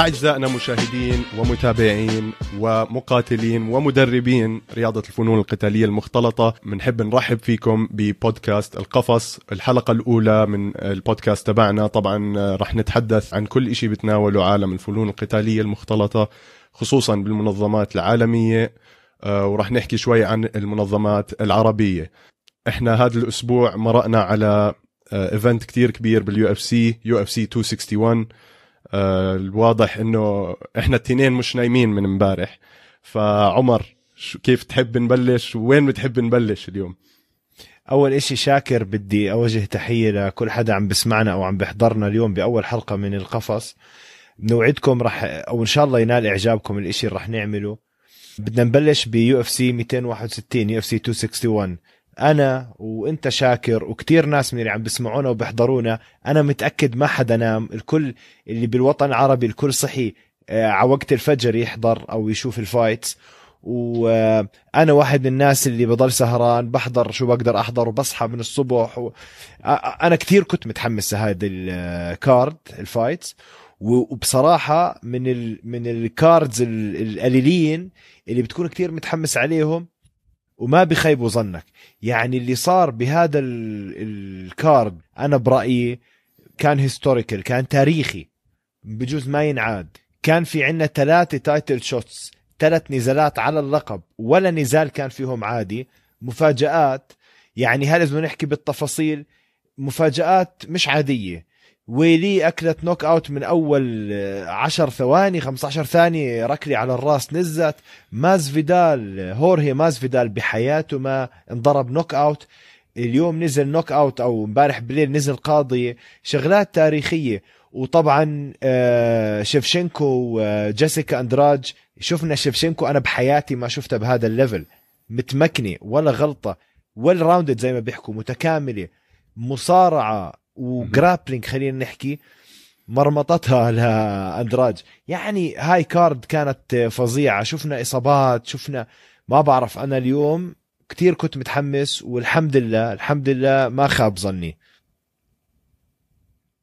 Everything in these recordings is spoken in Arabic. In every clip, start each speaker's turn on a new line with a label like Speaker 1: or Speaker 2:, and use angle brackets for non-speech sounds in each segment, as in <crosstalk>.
Speaker 1: أعزائنا مشاهدين ومتابعين ومقاتلين ومدربين رياضة الفنون القتالية المختلطة بنحب نرحب فيكم ببودكاست القفص الحلقة الأولى من البودكاست تبعنا طبعا رح نتحدث عن كل شيء بتناوله عالم الفنون القتالية المختلطة خصوصا بالمنظمات العالمية آه، ورح نحكي شوي عن المنظمات العربية احنا هذا الأسبوع مرقنا على آه، ايفنت كتير كبير باليو اف سي يو اف سي 261 الواضح آه، انه احنا التنين مش نايمين من امبارح
Speaker 2: فعمر كيف تحب نبلش وين بتحب نبلش اليوم اول اشي شاكر بدي اوجه تحيه لكل حدا عم بسمعنا او عم بحضرنا اليوم باول حلقه من القفص بنوعدكم رح او ان شاء الله ينال اعجابكم الاشي اللي رح نعمله بدنا نبلش بيو اف سي 261 يو اف سي 261 انا وانت شاكر وكثير ناس من اللي عم بيسمعونا وبيحضرونا انا متاكد ما حدا نام الكل اللي بالوطن العربي الكل صحي آه، على وقت الفجر يحضر او يشوف الفايتس وانا واحد من الناس اللي بضل سهران بحضر شو بقدر احضر وبصحى من الصبح و... انا كثير كنت متحمس لهذا الكارد آه، الفايتس وبصراحه من ال... من الكاردز القليلين اللي بتكون كثير متحمس عليهم وما بخيبوا ظنك يعني اللي صار بهذا الكارد انا برايي كان هيستوريكال كان تاريخي بجوز ما ينعاد كان في عندنا ثلاثه تايتل شوتس ثلاث نزالات على اللقب ولا نزال كان فيهم عادي مفاجآت يعني هل لازم نحكي بالتفاصيل مفاجآت مش عادية ويلي اكلت نوك اوت من اول 10 آه، ثواني 15 ثانيه ركلي على الراس نزت ماز فيدال آه، هورهي ماز فيدال بحياته ما انضرب نوك اوت اليوم نزل نوك اوت او امبارح بالليل نزل قاضي شغلات تاريخيه وطبعا آه، شفشنكو وجيسيكا اندراج شفنا شفشنكو انا بحياتي ما شفتها بهذا الليفل متمكنه ولا غلطه ويل راوندد زي ما بيحكوا متكامله مصارعه وجرابلينج خلينا نحكي مرمطتها لاندراج يعني هاي كارد كانت فظيعه شفنا اصابات شفنا ما بعرف انا اليوم كتير كنت متحمس والحمد لله الحمد لله ما خاب ظني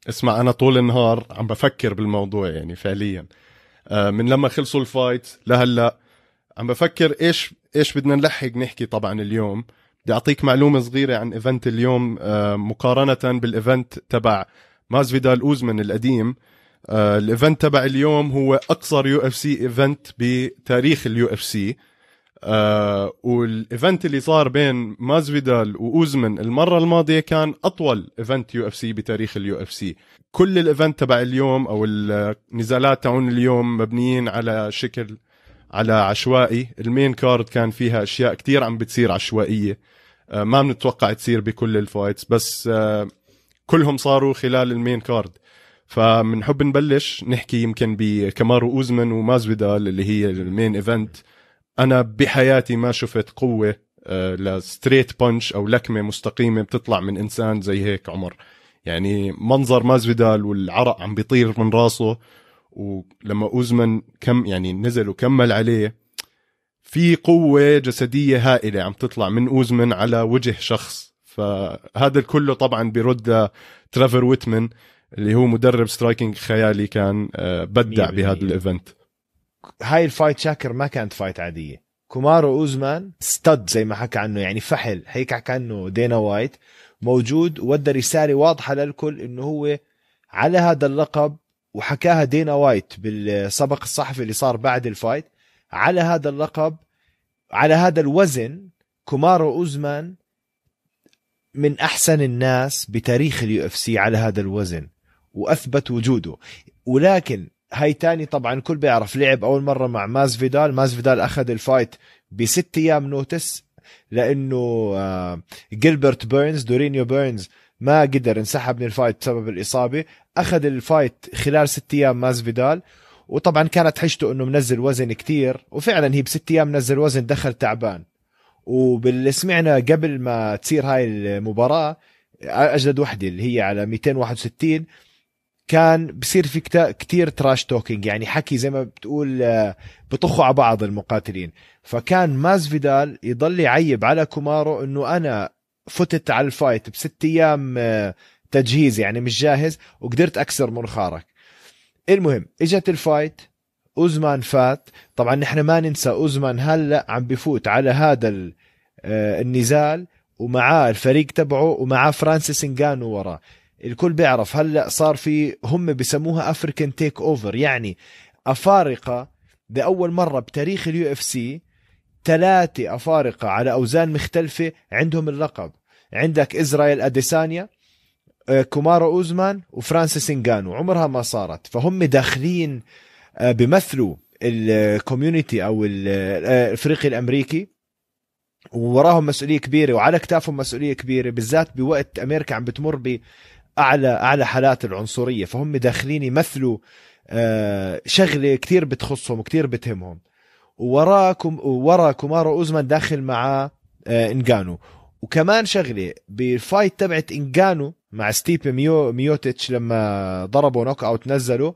Speaker 1: اسمع انا طول النهار عم بفكر بالموضوع يعني فعليا آه، من لما خلصوا الفايت لهلا عم بفكر ايش ايش بدنا نلحق نحكي طبعا اليوم بدي اعطيك معلومه صغيره عن ايفنت اليوم آه، مقارنه بالايفنت تبع مازفيدال اوزمن القديم آه، الايفنت تبع اليوم هو اقصر يو اف سي ايفنت بتاريخ اليو اف سي آه، والايفنت اللي صار بين مازفيدال واوزمن المره الماضيه كان اطول ايفنت يو اف سي بتاريخ اليو اف سي كل الايفنت تبع اليوم او النزالات تاعون اليوم مبنيين على شكل على عشوائي المين كارد كان فيها اشياء كتير عم بتصير عشوائيه آه، ما بنتوقع تصير بكل الفايتس بس آه، كلهم صاروا خلال المين كارد فبنحب نبلش نحكي يمكن بكمارو اوزمن ومازفيدال اللي هي المين ايفنت انا بحياتي ما شفت قوه آه، لستريت بانش او لكمه مستقيمه بتطلع من انسان زي هيك عمر يعني منظر مازفيدال والعرق عم بيطير من راسه ولما اوزمن كم يعني نزل وكمل عليه في قوة جسدية هائلة عم تطلع من أوزمن على وجه شخص فهذا الكله طبعا برد ترافر ويتمن اللي هو مدرب سترايكنج خيالي كان آه، بدع بهذا الايفنت
Speaker 2: هاي الفايت شاكر ما كانت فايت عاديه كومارو اوزمان ستد زي ما حكى عنه يعني فحل هيك حكى عنه دينا وايت موجود ودى رساله واضحه للكل انه هو على هذا اللقب وحكاها دينا وايت بالسبق الصحفي اللي صار بعد الفايت على هذا اللقب على هذا الوزن كومارو اوزمان من احسن الناس بتاريخ اليو اف سي على هذا الوزن واثبت وجوده ولكن هاي تاني طبعا كل بيعرف لعب اول مره مع ماز فيدال ماز فيدال اخذ الفايت بست ايام نوتس لانه آه، جيلبرت بيرنز دورينيو بيرنز ما قدر انسحب من الفايت بسبب الاصابه اخذ الفايت خلال ست ايام ماز فيدال وطبعا كانت حشته انه منزل وزن كتير وفعلا هي بست ايام نزل وزن دخل تعبان وباللي سمعنا قبل ما تصير هاي المباراه اجدد وحده اللي هي على 261 كان بصير في كتير تراش توكينج يعني حكي زي ما بتقول آه، بطخوا على بعض المقاتلين فكان ماز فيدال يضل يعيب على كومارو انه انا فتت على الفايت بست ايام آه، تجهيز يعني مش جاهز وقدرت اكسر منخارك المهم اجت الفايت اوزمان فات طبعا نحن ما ننسى اوزمان هلا عم بفوت على هذا آه، النزال ومعاه الفريق تبعه ومعاه فرانسيس انجانو وراه الكل بيعرف هلا صار في هم بسموها افريكان تيك اوفر يعني افارقه لاول مره بتاريخ اليو اف سي ثلاثه افارقه على اوزان مختلفه عندهم اللقب عندك اسرائيل اديسانيا آه، كومارا اوزمان وفرانسيس انجانو عمرها ما صارت فهم داخلين آه، بمثلوا الكوميونتي او آه، الفريق الامريكي ووراهم مسؤوليه كبيره وعلى اكتافهم مسؤوليه كبيره بالذات بوقت امريكا عم بتمر باعلى اعلى حالات العنصريه فهم داخلين يمثلوا شغله كثير بتخصهم وكثير بتهمهم ووراكم ورا كومارو اوزمان داخل مع انجانو وكمان شغله بالفايت تبعت انجانو مع ستيب ميو ميوتيتش لما ضربوا نوك اوت نزله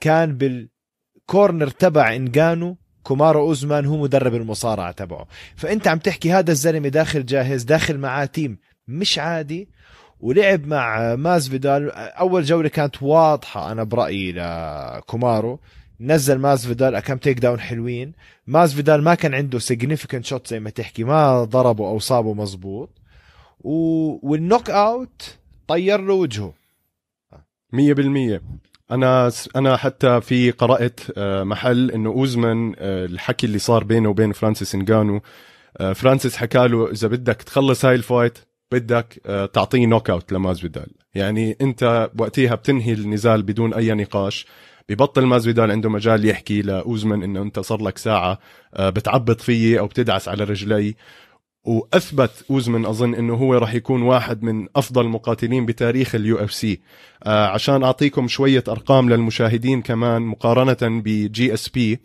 Speaker 2: كان بالكورنر تبع انجانو كومارو اوزمان هو مدرب المصارعه تبعه فانت عم تحكي هذا الزلمه داخل جاهز داخل معاه تيم مش عادي ولعب مع ماز فيدال اول جوله كانت واضحه انا برايي لكومارو نزل ماز فيدال كم تيك داون حلوين ماز فيدال ما كان عنده سيجنيفيكنت شوت زي ما تحكي ما ضربه او صابه مزبوط و... والنوك اوت طير له وجهه مية بالمية انا
Speaker 1: انا حتى في قرات آه، محل انه اوزمان آه، الحكي اللي صار بينه وبين فرانسيس انجانو آه، فرانسيس حكى له اذا بدك تخلص هاي الفايت بدك تعطيه نوك اوت بدال يعني انت وقتها بتنهي النزال بدون اي نقاش ببطل بدال عنده مجال يحكي لاوزمان انه انت صار لك ساعه بتعبط فيي او بتدعس على رجلي واثبت اوزمن اظن انه هو راح يكون واحد من افضل المقاتلين بتاريخ اليو اف آه، سي عشان اعطيكم شويه ارقام للمشاهدين كمان مقارنه بجي اس بي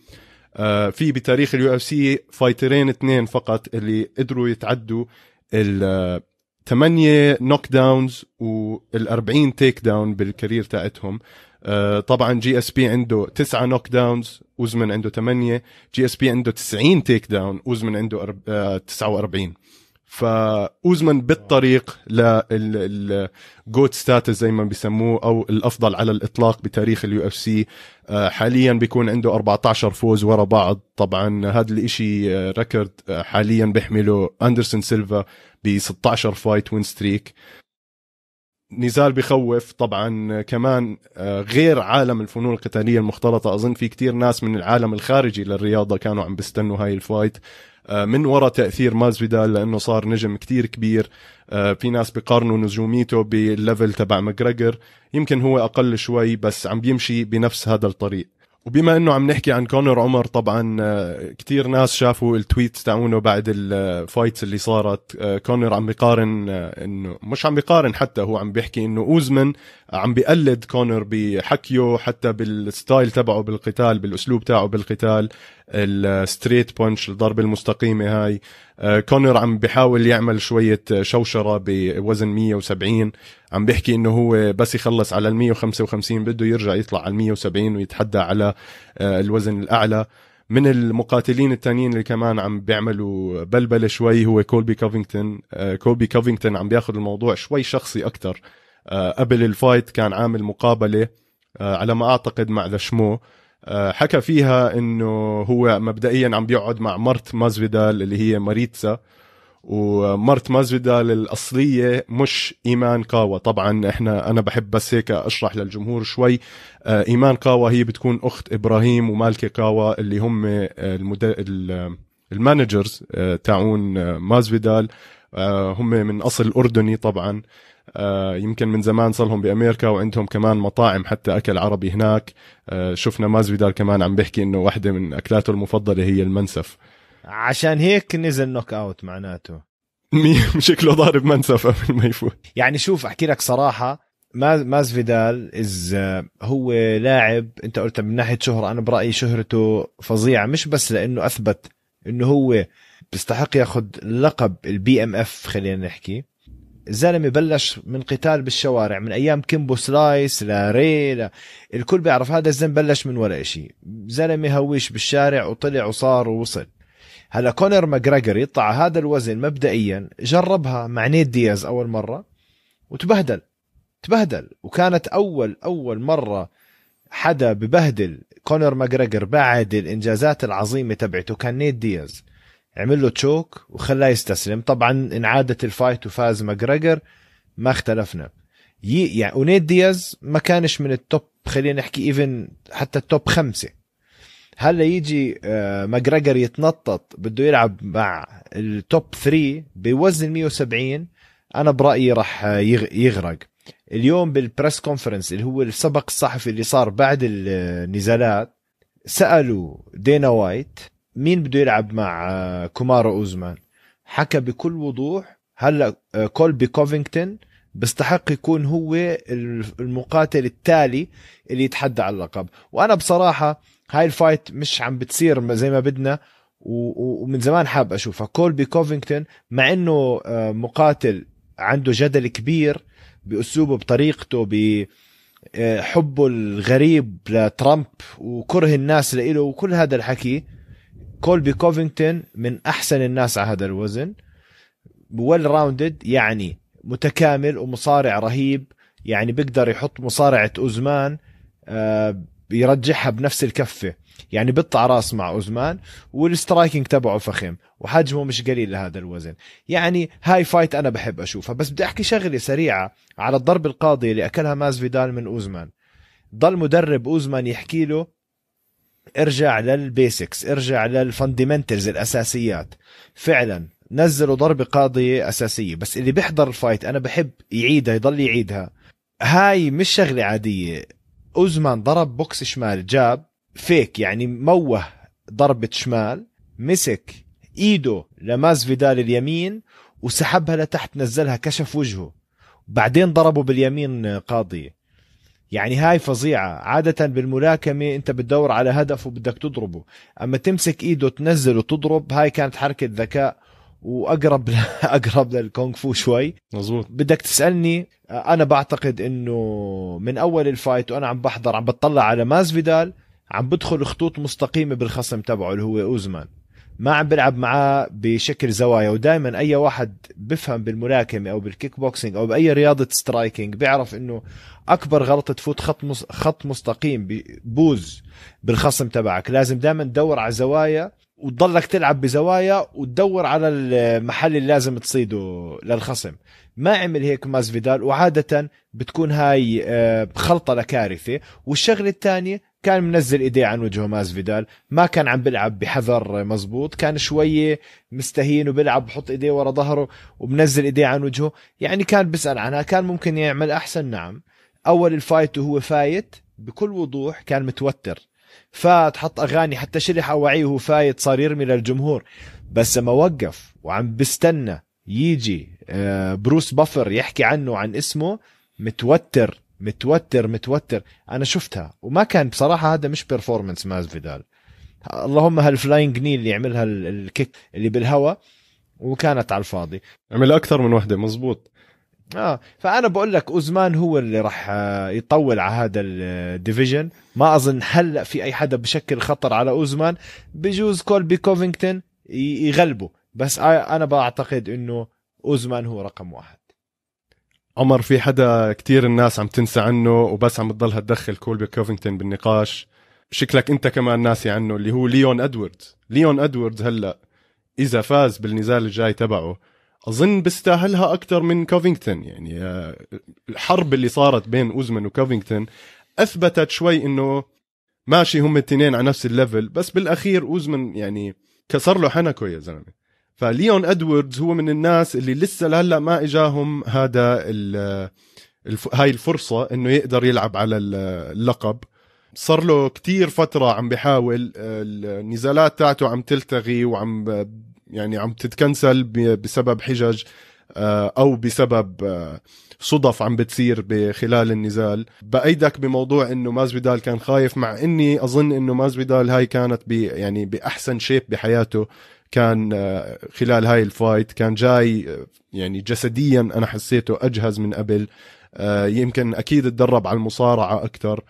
Speaker 1: في بتاريخ اليو اف سي فايترين اثنين فقط اللي قدروا يتعدوا ال 8 نوك داونز وال 40 تيك داون بالكارير تاعتهم آه، طبعا جي اس بي عنده تسعة نوك داونز اوزمن عنده ثمانية جي اس بي عنده 90 تيك داون اوزمن عنده 49 آه، فاوزمن بالطريق للجوت ستاتس زي ما بيسموه او الافضل على الاطلاق بتاريخ اليو اف آه، سي حاليا بيكون عنده 14 فوز ورا بعض طبعا هذا الاشي ريكورد حاليا بيحمله اندرسون سيلفا ب 16 فايت وين ستريك نزال بخوف طبعا كمان آه، غير عالم الفنون القتاليه المختلطه اظن في كتير ناس من العالم الخارجي للرياضه كانوا عم بيستنوا هاي الفايت آه، من وراء تاثير مازفيدال لانه صار نجم كتير كبير آه، في ناس بقارنوا نجوميته بالليفل تبع ماجريجر يمكن هو اقل شوي بس عم بيمشي بنفس هذا الطريق وبما انه عم نحكي عن كونر عمر طبعا آه، كثير ناس شافوا التويت تاعونه بعد الفايتس اللي صارت آه، كونر عم بيقارن آه، انه مش عم بيقارن حتى هو عم بيحكي انه اوزمن عم بيقلد كونر بحكيه حتى بالستايل تبعه بالقتال بالاسلوب تاعه بالقتال الستريت بونش الضربه المستقيمه هاي آه، كونر عم بيحاول يعمل شويه آه، شوشره بوزن 170 عم بيحكي انه هو بس يخلص على ال 155 بده يرجع يطلع على ال 170 ويتحدى على آه، الوزن الاعلى من المقاتلين التانيين اللي كمان عم بيعملوا بلبلة شوي هو كولبي كوفينغتون كولبي كوفينغتون عم بياخذ الموضوع شوي شخصي أكتر قبل الفايت كان عامل مقابلة على ما أعتقد مع ذا شمو آه، حكى فيها انه هو مبدئيا عم بيقعد مع مرت مازفيدال اللي هي ماريتسا ومرت مازفيدال الاصليه مش ايمان كاوا طبعا احنا انا بحب بس هيك اشرح للجمهور شوي آه، ايمان كاوا هي بتكون اخت ابراهيم ومالكة كاوا اللي هم المد... المانجرز آه، تاعون مازفيدال آه، هم من اصل اردني طبعا آه، يمكن من زمان صار لهم بامريكا وعندهم كمان مطاعم حتى اكل عربي هناك آه، شفنا مازفيدال كمان عم بيحكي انه واحده من اكلاته المفضله هي المنسف
Speaker 2: عشان هيك نزل نوك اوت معناته <laughs> شكله ضارب منسف قبل ما يفوت يعني شوف احكي لك صراحه ماز فيدال از هو لاعب انت قلت من ناحيه شهره انا برايي شهرته فظيعه مش بس لانه اثبت انه هو بيستحق ياخذ لقب البي ام اف خلينا نحكي الزلمه بلش من قتال بالشوارع من ايام كيمبو سلايس لري لا الكل بيعرف هذا الزلمه بلش من ولا شيء زلمه هويش بالشارع وطلع وصار ووصل هلا كونر ماجريجوري يطلع هذا الوزن مبدئيا جربها مع نيد دياز اول مره وتبهدل تبهدل وكانت اول اول مره حدا ببهدل كونر ماجريجر بعد الانجازات العظيمه تبعته كان نيد دياز عمل له تشوك وخلاه يستسلم طبعا انعادت الفايت وفاز ماجريجر ما اختلفنا يعني اونيد دياز ما كانش من التوب خلينا نحكي ايفن حتى التوب خمسه هلا يجي آه، ماجريجر يتنطط بده يلعب مع التوب 3 بوزن 170 انا برايي راح يغرق اليوم بالبرس كونفرنس اللي هو السبق الصحفي اللي صار بعد النزالات آه، سالوا دينا وايت مين بده يلعب مع آه، كومارو اوزمان حكى بكل وضوح هلا آه، كولبي كوفينغتون بيستحق يكون هو المقاتل التالي اللي يتحدى على اللقب وانا بصراحه هاي الفايت مش عم بتصير زي ما بدنا ومن زمان حاب اشوفها كولبي كوفينغتون مع انه آه، مقاتل عنده جدل كبير باسلوبه بطريقته بحبه الغريب لترامب وكره الناس لإله وكل هذا الحكي كولبي كوفينتون من احسن الناس على هذا الوزن ويل راوندد يعني متكامل ومصارع رهيب يعني بيقدر يحط مصارعه اوزمان آه، يرجعها بنفس الكفه يعني بيطلع راس مع اوزمان والسترايكنج تبعه فخم وحجمه مش قليل لهذا الوزن يعني هاي فايت انا بحب اشوفها بس بدي احكي شغله سريعه على الضرب القاضي اللي اكلها ماز فيدال من اوزمان ضل مدرب اوزمان يحكي له ارجع للبيسكس ارجع للفندمنتلز الاساسيات فعلا نزلوا ضربه قاضيه اساسيه بس اللي بيحضر الفايت انا بحب يعيدها يضل يعيدها هاي مش شغله عاديه اوزمان ضرب بوكس شمال جاب فيك يعني موه ضربه شمال مسك ايده لماز فيدال اليمين وسحبها لتحت نزلها كشف وجهه بعدين ضربه باليمين قاضية يعني هاي فظيعة عادة بالملاكمة انت بتدور على هدف وبدك تضربه اما تمسك ايده تنزل وتضرب هاي كانت حركة ذكاء واقرب <laughs> اقرب للكونغ فو شوي مزبوط بدك تسالني انا بعتقد انه من اول الفايت وانا عم بحضر عم بتطلع على ماز فيدال عم بدخل خطوط مستقيمه بالخصم تبعه اللي هو اوزمان ما عم بلعب معاه بشكل زوايا ودائما اي واحد بفهم بالملاكمه او بالكيك بوكسينج او باي رياضه سترايكينج بيعرف انه اكبر غلطه تفوت خط خط مستقيم بوز بالخصم تبعك لازم دائما تدور على زوايا وتضلك تلعب بزوايا وتدور على المحل اللي لازم تصيده للخصم ما عمل هيك ماس فيدال وعادة بتكون هاي آه، خلطة لكارثة والشغلة الثانية كان منزل ايديه عن وجهه ماز فيدال ما كان عم بيلعب بحذر مزبوط كان شوية مستهين وبيلعب بحط ايديه ورا ظهره وبنزل ايديه عن وجهه يعني كان بيسأل عنها كان ممكن يعمل احسن نعم اول الفايت وهو فايت بكل وضوح كان متوتر فات حط اغاني حتى شرح اواعيه وهو فايت صار يرمي للجمهور بس لما وقف وعم بستنى يجي آه، بروس بافر يحكي عنه عن اسمه متوتر متوتر متوتر انا شفتها وما كان بصراحه هذا مش بيرفورمنس ماز فيدال اللهم هالفلاينج نيل اللي يعملها الكيك اللي بالهواء وكانت على الفاضي عمل اكثر من وحده مزبوط اه فانا بقول لك اوزمان هو اللي راح آه، يطول على هذا الديفيجن ما اظن هلا في اي حدا بشكل خطر على اوزمان بجوز كول كوفينغتون يغلبه بس انا بعتقد انه اوزمان هو رقم واحد
Speaker 1: عمر في حدا كتير الناس عم تنسى عنه وبس عم تضلها تدخل كولبي كوفينغتون بالنقاش شكلك انت كمان ناسي عنه اللي هو ليون ادوردز ليون ادوردز هلا اذا فاز بالنزال الجاي تبعه اظن بستاهلها اكثر من كوفينغتون يعني آه، الحرب اللي صارت بين اوزمان وكوفينغتون اثبتت شوي انه ماشي هم الاثنين على نفس الليفل بس بالاخير اوزمان يعني كسر له حنكه يا زلمه فليون ادوردز هو من الناس اللي لسه لهلا ما اجاهم هذا الف... هاي الفرصه انه يقدر يلعب على اللقب صار له كتير فترة عم بحاول النزالات تاعته عم تلتغي وعم يعني عم تتكنسل بسبب حجج آه، او بسبب آه، صدف عم بتصير بخلال النزال بايدك بموضوع انه بدال كان خايف مع اني اظن انه بدال هاي كانت بي يعني باحسن شيب بحياته كان آه، خلال هاي الفايت كان جاي آه، يعني جسديا انا حسيته اجهز من قبل آه، يمكن اكيد تدرب على المصارعه اكثر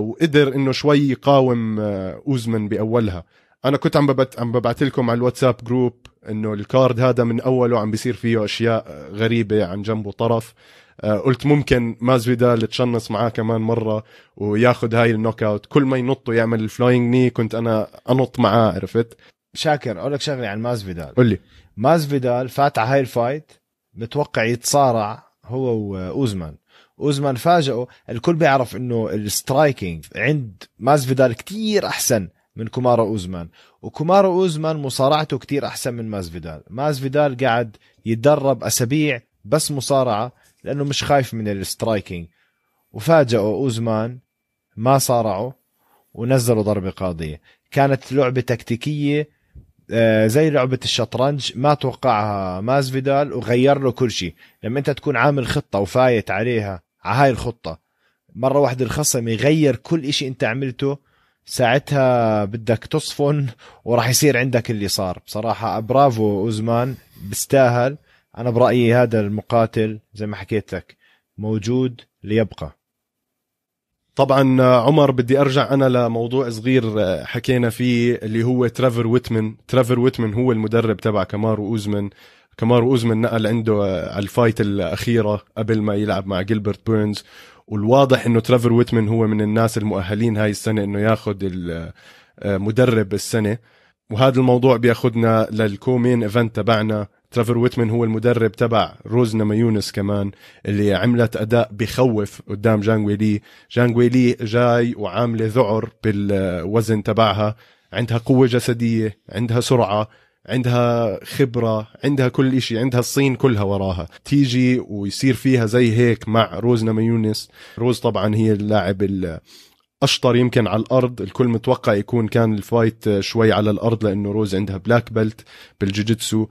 Speaker 1: وقدر انه شوي يقاوم اوزمن باولها انا كنت عم ببعت عم ببعث لكم على الواتساب جروب انه الكارد هذا من اوله عم بيصير فيه اشياء غريبه عن جنبه طرف قلت ممكن مازفيدال تشنص معاه كمان مره وياخذ هاي النوك
Speaker 2: اوت كل ما ينط ويعمل الفلاينج ني كنت انا انط معاه عرفت شاكر اقول لك شغله عن ماز فيدال قول لي ماز فيدال فات على هاي الفايت متوقع يتصارع هو واوزمان اوزمان فاجئه الكل بيعرف انه السترايكينج عند ماز فيدال كثير احسن من كومارو اوزمان وكومارو اوزمان مصارعته كثير احسن من ماز فيدال ماز فيدال قاعد يتدرب اسابيع بس مصارعه لانه مش خايف من السترايكينج وفاجئه اوزمان ما صارعه ونزلوا ضربه قاضيه كانت لعبه تكتيكيه آه، زي لعبة الشطرنج ما توقعها ماز فيدال وغير له كل شيء لما انت تكون عامل خطة وفايت عليها على هاي الخطة مرة واحدة الخصم يغير كل شيء انت عملته ساعتها بدك تصفن وراح يصير عندك اللي صار بصراحة برافو اوزمان بستاهل انا برأيي هذا المقاتل زي ما حكيت لك موجود ليبقى طبعا آه، عمر بدي
Speaker 1: ارجع انا لموضوع صغير آه، حكينا فيه اللي هو ترافر ويتمن ترافر ويتمن هو المدرب تبع كمار اوزمن كمار اوزمن نقل عنده آه، على الفايت الاخيره قبل ما يلعب مع جيلبرت بيرنز والواضح انه ترافر ويتمن هو من الناس المؤهلين هاي السنه انه ياخذ مدرب السنه وهذا الموضوع بياخذنا للكومين ايفنت تبعنا ترافر ويتمن هو المدرب تبع روزنا مايونس كمان اللي عملت اداء بخوف قدام جان لي جان لي جاي وعامله ذعر بالوزن تبعها عندها قوه جسديه عندها سرعه عندها خبرة عندها كل إشي عندها الصين كلها وراها تيجي ويصير فيها زي هيك مع روز ميونس روز طبعا هي اللاعب الأشطر يمكن على الارض الكل متوقع يكون كان الفايت شوي على الارض لانه روز عندها بلاك بيلت بالجوجيتسو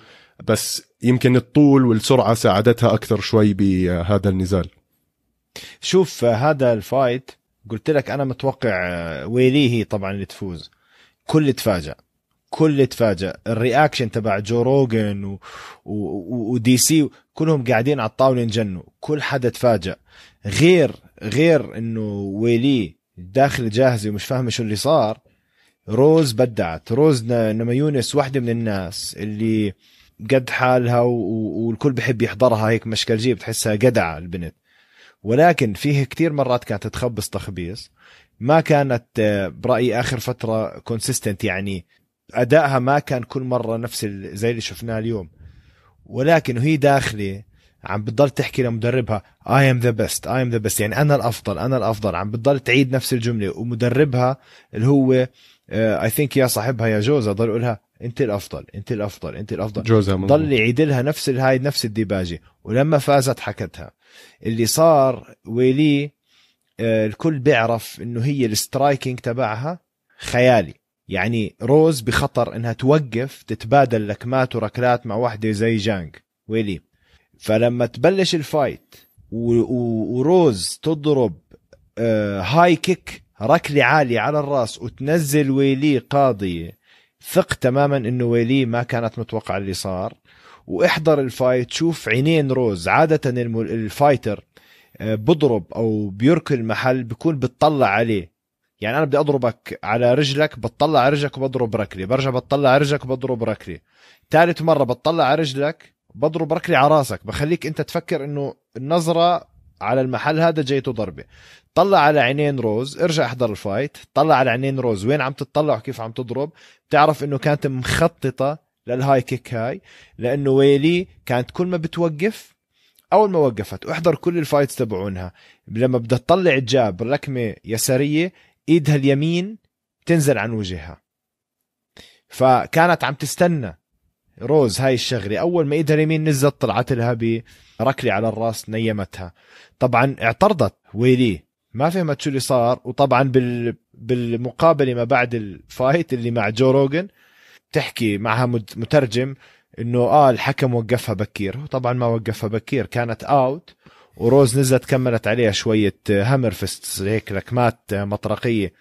Speaker 1: بس يمكن الطول والسرعه ساعدتها اكثر شوي بهذا النزال
Speaker 2: شوف هذا الفايت قلت لك انا متوقع آه، ويلي هي طبعا اللي تفوز كل تفاجأ كل تفاجأ الرياكشن تبع جو روجن و... و... ودي سي كلهم قاعدين على الطاوله ينجنوا كل حدا تفاجأ غير غير انه ويلي داخل جاهزه ومش فاهمه شو اللي صار روز بدعت روز نما يونس واحدة من الناس اللي قد حالها والكل بحب يحضرها هيك مشكلجيه بتحسها جدعه البنت ولكن فيه كتير مرات كانت تخبص تخبيص ما كانت آه، برايي اخر فتره كونسيستنت يعني ادائها ما كان كل مره نفس زي اللي شفناه اليوم ولكن وهي داخله عم بتضل تحكي لمدربها اي ام ذا بيست اي ام ذا بيست يعني انا الافضل انا الافضل عم بتضل تعيد نفس الجمله ومدربها اللي هو اي آه، ثينك يا صاحبها يا جوزها ضل لها انت الافضل انت الافضل انت الافضل جوزها ضل يعيد لها نفس الهاي نفس الديباجه ولما فازت حكتها اللي صار ويلي آه، الكل بيعرف انه هي السترايكنج تبعها خيالي يعني روز بخطر انها توقف تتبادل لكمات وركلات مع واحدة زي جانج ويلي فلما تبلش الفايت وروز تضرب آه، هاي كيك ركلة عالية على الراس وتنزل ويلي قاضية ثق تماما انه ويلي ما كانت متوقعة اللي صار واحضر الفايت شوف عينين روز عادة الفايتر آه، بضرب او بيركل محل بكون بتطلع عليه يعني انا بدي اضربك على رجلك بتطلع على رجلك وبضرب ركله برجع بتطلع على رجلك وبضرب ركله ثالث مره بتطلع على رجلك بضرب ركله على راسك بخليك انت تفكر انه النظره على المحل هذا جايته ضربه طلع على عينين روز ارجع احضر الفايت طلع على عينين روز وين عم تتطلع وكيف عم تضرب بتعرف انه كانت مخططه للهاي كيك هاي لانه ويلي كانت كل ما بتوقف اول ما وقفت احضر كل الفايتس تبعونها لما بدها تطلع جاب ركمه يساريه ايدها اليمين تنزل عن وجهها فكانت عم تستنى روز هاي الشغلة أول ما إيدها اليمين نزلت طلعت لها بركلة على الراس نيمتها طبعا اعترضت ويلي ما فهمت شو اللي صار وطبعا بال بالمقابله ما بعد الفايت اللي مع جو روجن تحكي معها مترجم انه اه الحكم وقفها بكير طبعا ما وقفها بكير كانت اوت وروز نزلت كملت عليها شويه هامر فيست هيك لكمات مطرقيه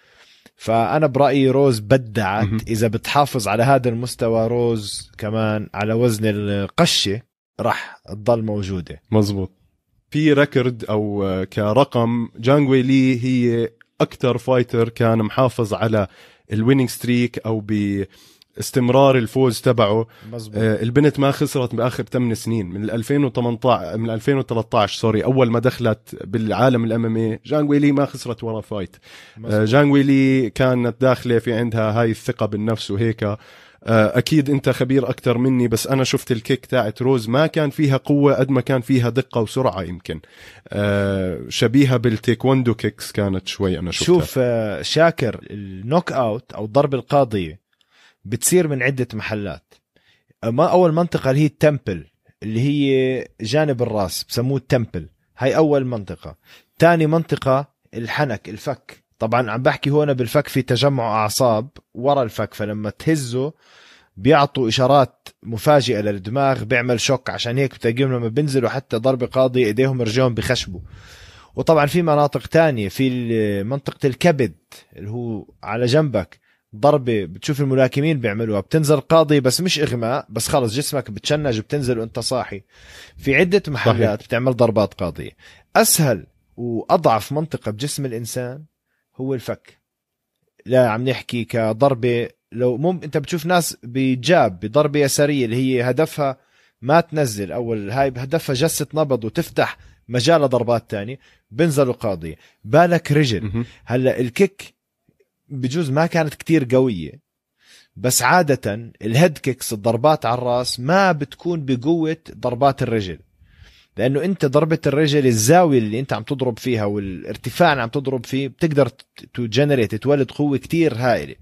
Speaker 2: فانا برايي روز بدعت اذا بتحافظ على هذا المستوى روز كمان على وزن القشه راح تضل موجوده
Speaker 1: مزبوط في ريكورد او آه، كرقم جانغوي لي هي اكثر فايتر كان محافظ على الويننج ستريك او باستمرار الفوز تبعه مزبوط. آه، البنت ما خسرت باخر 8 سنين من 2018 من 2013 سوري اول ما دخلت بالعالم الامامي إيه. جانغوي لي ما خسرت ورا فايت آه، جانغوي لي كانت داخله في عندها هاي الثقه بالنفس وهيك آه، اكيد انت خبير اكثر مني بس انا شفت الكيك تاعت روز ما كان فيها قوه قد ما كان فيها دقه وسرعه يمكن آه، شبيهه بالتيكواندو كيكس كانت شوي انا شفتها شوف
Speaker 2: آه، شاكر النوك اوت او الضربه القاضيه بتصير من عده محلات ما اول منطقه اللي هي التمبل اللي هي جانب الراس بسموه التمبل هاي اول منطقه ثاني منطقه الحنك الفك طبعا عم بحكي هون بالفك في تجمع اعصاب ورا الفك فلما تهزه بيعطوا اشارات مفاجئه للدماغ بيعمل شوك عشان هيك بتلاقيهم لما بينزلوا حتى ضربه قاضيه ايديهم رجليهم بخشبوا وطبعا في مناطق تانية في منطقة الكبد اللي هو على جنبك ضربة بتشوف الملاكمين بيعملوها بتنزل قاضي بس مش إغماء بس خلص جسمك بتشنج بتنزل وانت صاحي في عدة محلات بتعمل ضربات قاضية أسهل وأضعف منطقة بجسم الإنسان هو الفك لا عم نحكي كضربه لو مم انت بتشوف ناس بجاب بضربه يساريه اللي هي هدفها ما تنزل اول هاي هدفها جسة نبض وتفتح مجال لضربات تانية بنزلوا قاضية بالك رجل هلا الكيك بجوز ما كانت كتير قوية بس عادة الهيد كيكس الضربات على الراس ما بتكون بقوة ضربات الرجل لانه انت ضربه الرجل الزاويه اللي انت عم تضرب فيها والارتفاع اللي عم تضرب فيه بتقدر تجنريت تولد قوه كتير هائله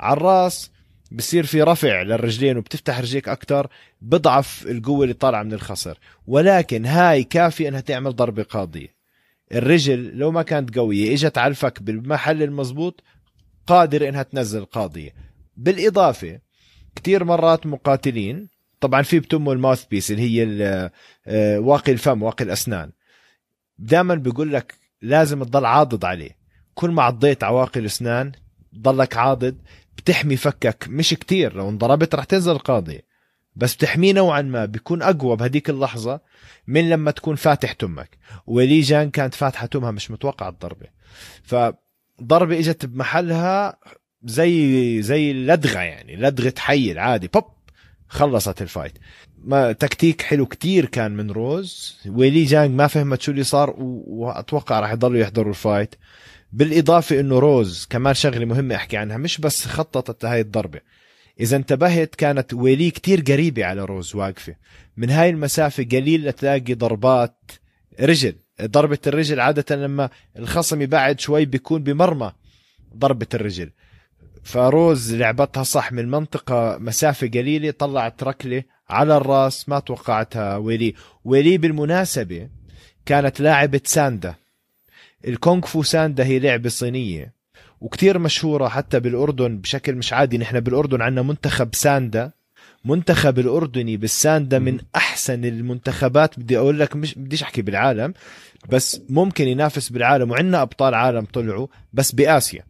Speaker 2: على الراس بصير في رفع للرجلين وبتفتح رجليك اكثر بضعف القوه اللي طالعه من الخصر ولكن هاي كافيه انها تعمل ضربه قاضيه الرجل لو ما كانت قويه اجت على الفك بالمحل المزبوط قادر انها تنزل قاضيه بالاضافه كثير مرات مقاتلين طبعا في بتمه الماوث بيس اللي هي آه، واقي الفم واقي الاسنان دائما بيقول لك لازم تضل عاضد عليه كل ما عضيت عواقي الاسنان ضلك عاضد بتحمي فكك مش كتير لو انضربت رح تنزل القاضي بس بتحميه نوعا ما بيكون اقوى بهديك اللحظه من لما تكون فاتح تمك ولي جان كانت فاتحه تمها مش متوقعه الضربه فضربه اجت بمحلها زي زي اللدغه يعني لدغه حي العادي بوب خلصت الفايت ما تكتيك حلو كتير كان من روز ويلي جانج ما فهمت شو اللي صار واتوقع راح يضلوا يحضروا الفايت بالاضافه انه روز كمان شغله مهمه احكي عنها مش بس خططت لهي الضربه اذا انتبهت كانت ويلي كتير قريبه على روز واقفه من هاي المسافه قليل تلاقي ضربات رجل ضربه الرجل عاده لما الخصم يبعد شوي بيكون بمرمى ضربه الرجل فروز لعبتها صح من منطقة مسافة قليلة طلعت ركلة على الراس ما توقعتها ويلي ويلي بالمناسبة كانت لاعبة ساندا الكونغ فو ساندا هي لعبة صينية وكتير مشهورة حتى بالأردن بشكل مش عادي نحن بالأردن عندنا منتخب ساندا منتخب الأردني بالساندا من أحسن المنتخبات بدي أقول لك مش بديش أحكي بالعالم بس ممكن ينافس بالعالم وعندنا أبطال عالم طلعوا بس بآسيا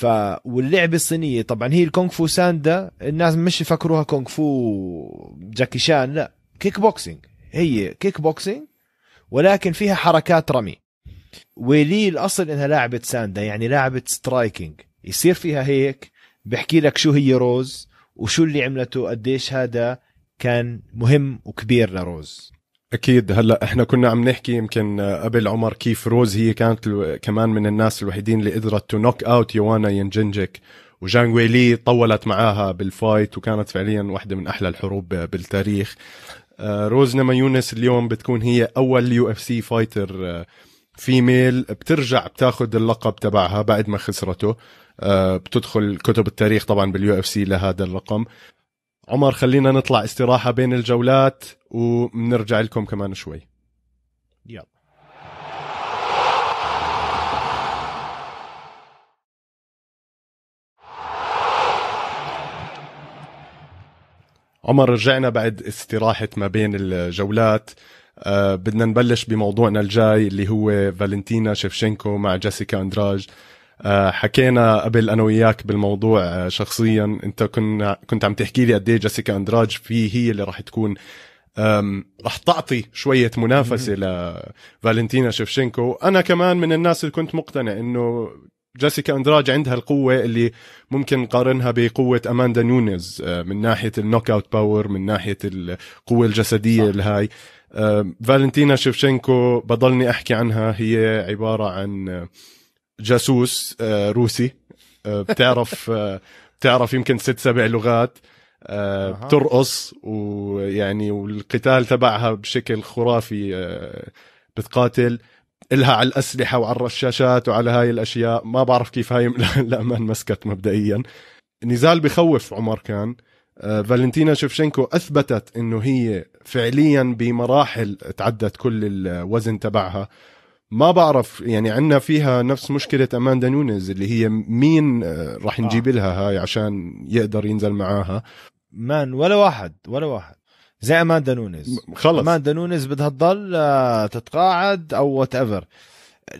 Speaker 2: ف واللعبه الصينيه طبعا هي الكونغ فو ساندا الناس مش يفكروها كونغ فو جاكي شان لا كيك بوكسينج هي كيك بوكسينج ولكن فيها حركات رمي ولي الاصل انها لعبه ساندا يعني لعبه سترايكينج يصير فيها هيك بحكي لك شو هي روز وشو اللي عملته قديش هذا كان مهم وكبير لروز اكيد هلا احنا كنا عم نحكي
Speaker 1: يمكن قبل عمر كيف روز هي كانت كمان من الناس الوحيدين اللي قدرت تو نوك اوت يوانا ينجنجك وجانغ ويلي طولت معاها بالفايت وكانت فعليا واحدة من احلى الحروب بالتاريخ آه، روز نما يونس اليوم بتكون هي اول يو اف سي فايتر فيميل آه، بترجع بتاخذ اللقب تبعها بعد ما خسرته آه، بتدخل كتب التاريخ طبعا باليو اف سي لهذا الرقم عمر خلينا نطلع استراحة بين الجولات وبنرجع لكم كمان شوي يلا عمر رجعنا بعد استراحة ما بين الجولات أه بدنا نبلش بموضوعنا الجاي اللي هو فالنتينا شيفشنكو مع جيسيكا اندراج آه، حكينا قبل انا وياك بالموضوع آه، شخصيا انت كنا كنت عم تحكي لي قد ايه جيسيكا اندراج في هي اللي راح تكون راح تعطي شوية منافسة لفالنتينا شفشنكو أنا كمان من الناس اللي كنت مقتنع أنه جيسيكا اندراج عندها القوة اللي ممكن نقارنها بقوة اماندا نونيز آه، من ناحية النوك اوت باور من ناحية القوة الجسدية صح. الهاي فالنتينا شيفشنكو بضلني احكي عنها هي عبارة عن جاسوس آه، روسي آه، بتعرف آه، بتعرف يمكن ست سبع لغات بترقص ويعني والقتال تبعها بشكل خرافي بتقاتل إلها على الأسلحة وعلى الرشاشات وعلى هاي الأشياء ما بعرف كيف هاي <laughs> الأمان مسكت مبدئيا نزال بخوف عمر كان فالنتينا شفشنكو أثبتت أنه هي فعليا بمراحل تعدت كل الوزن تبعها ما بعرف يعني عندنا فيها نفس مشكله اماندا نونز اللي هي
Speaker 2: مين آه، راح آه. نجيب لها هاي عشان يقدر ينزل معاها مان ولا واحد ولا واحد زي اماندا نونز خلص اماندا نونز بدها تضل آه، تتقاعد او وات ايفر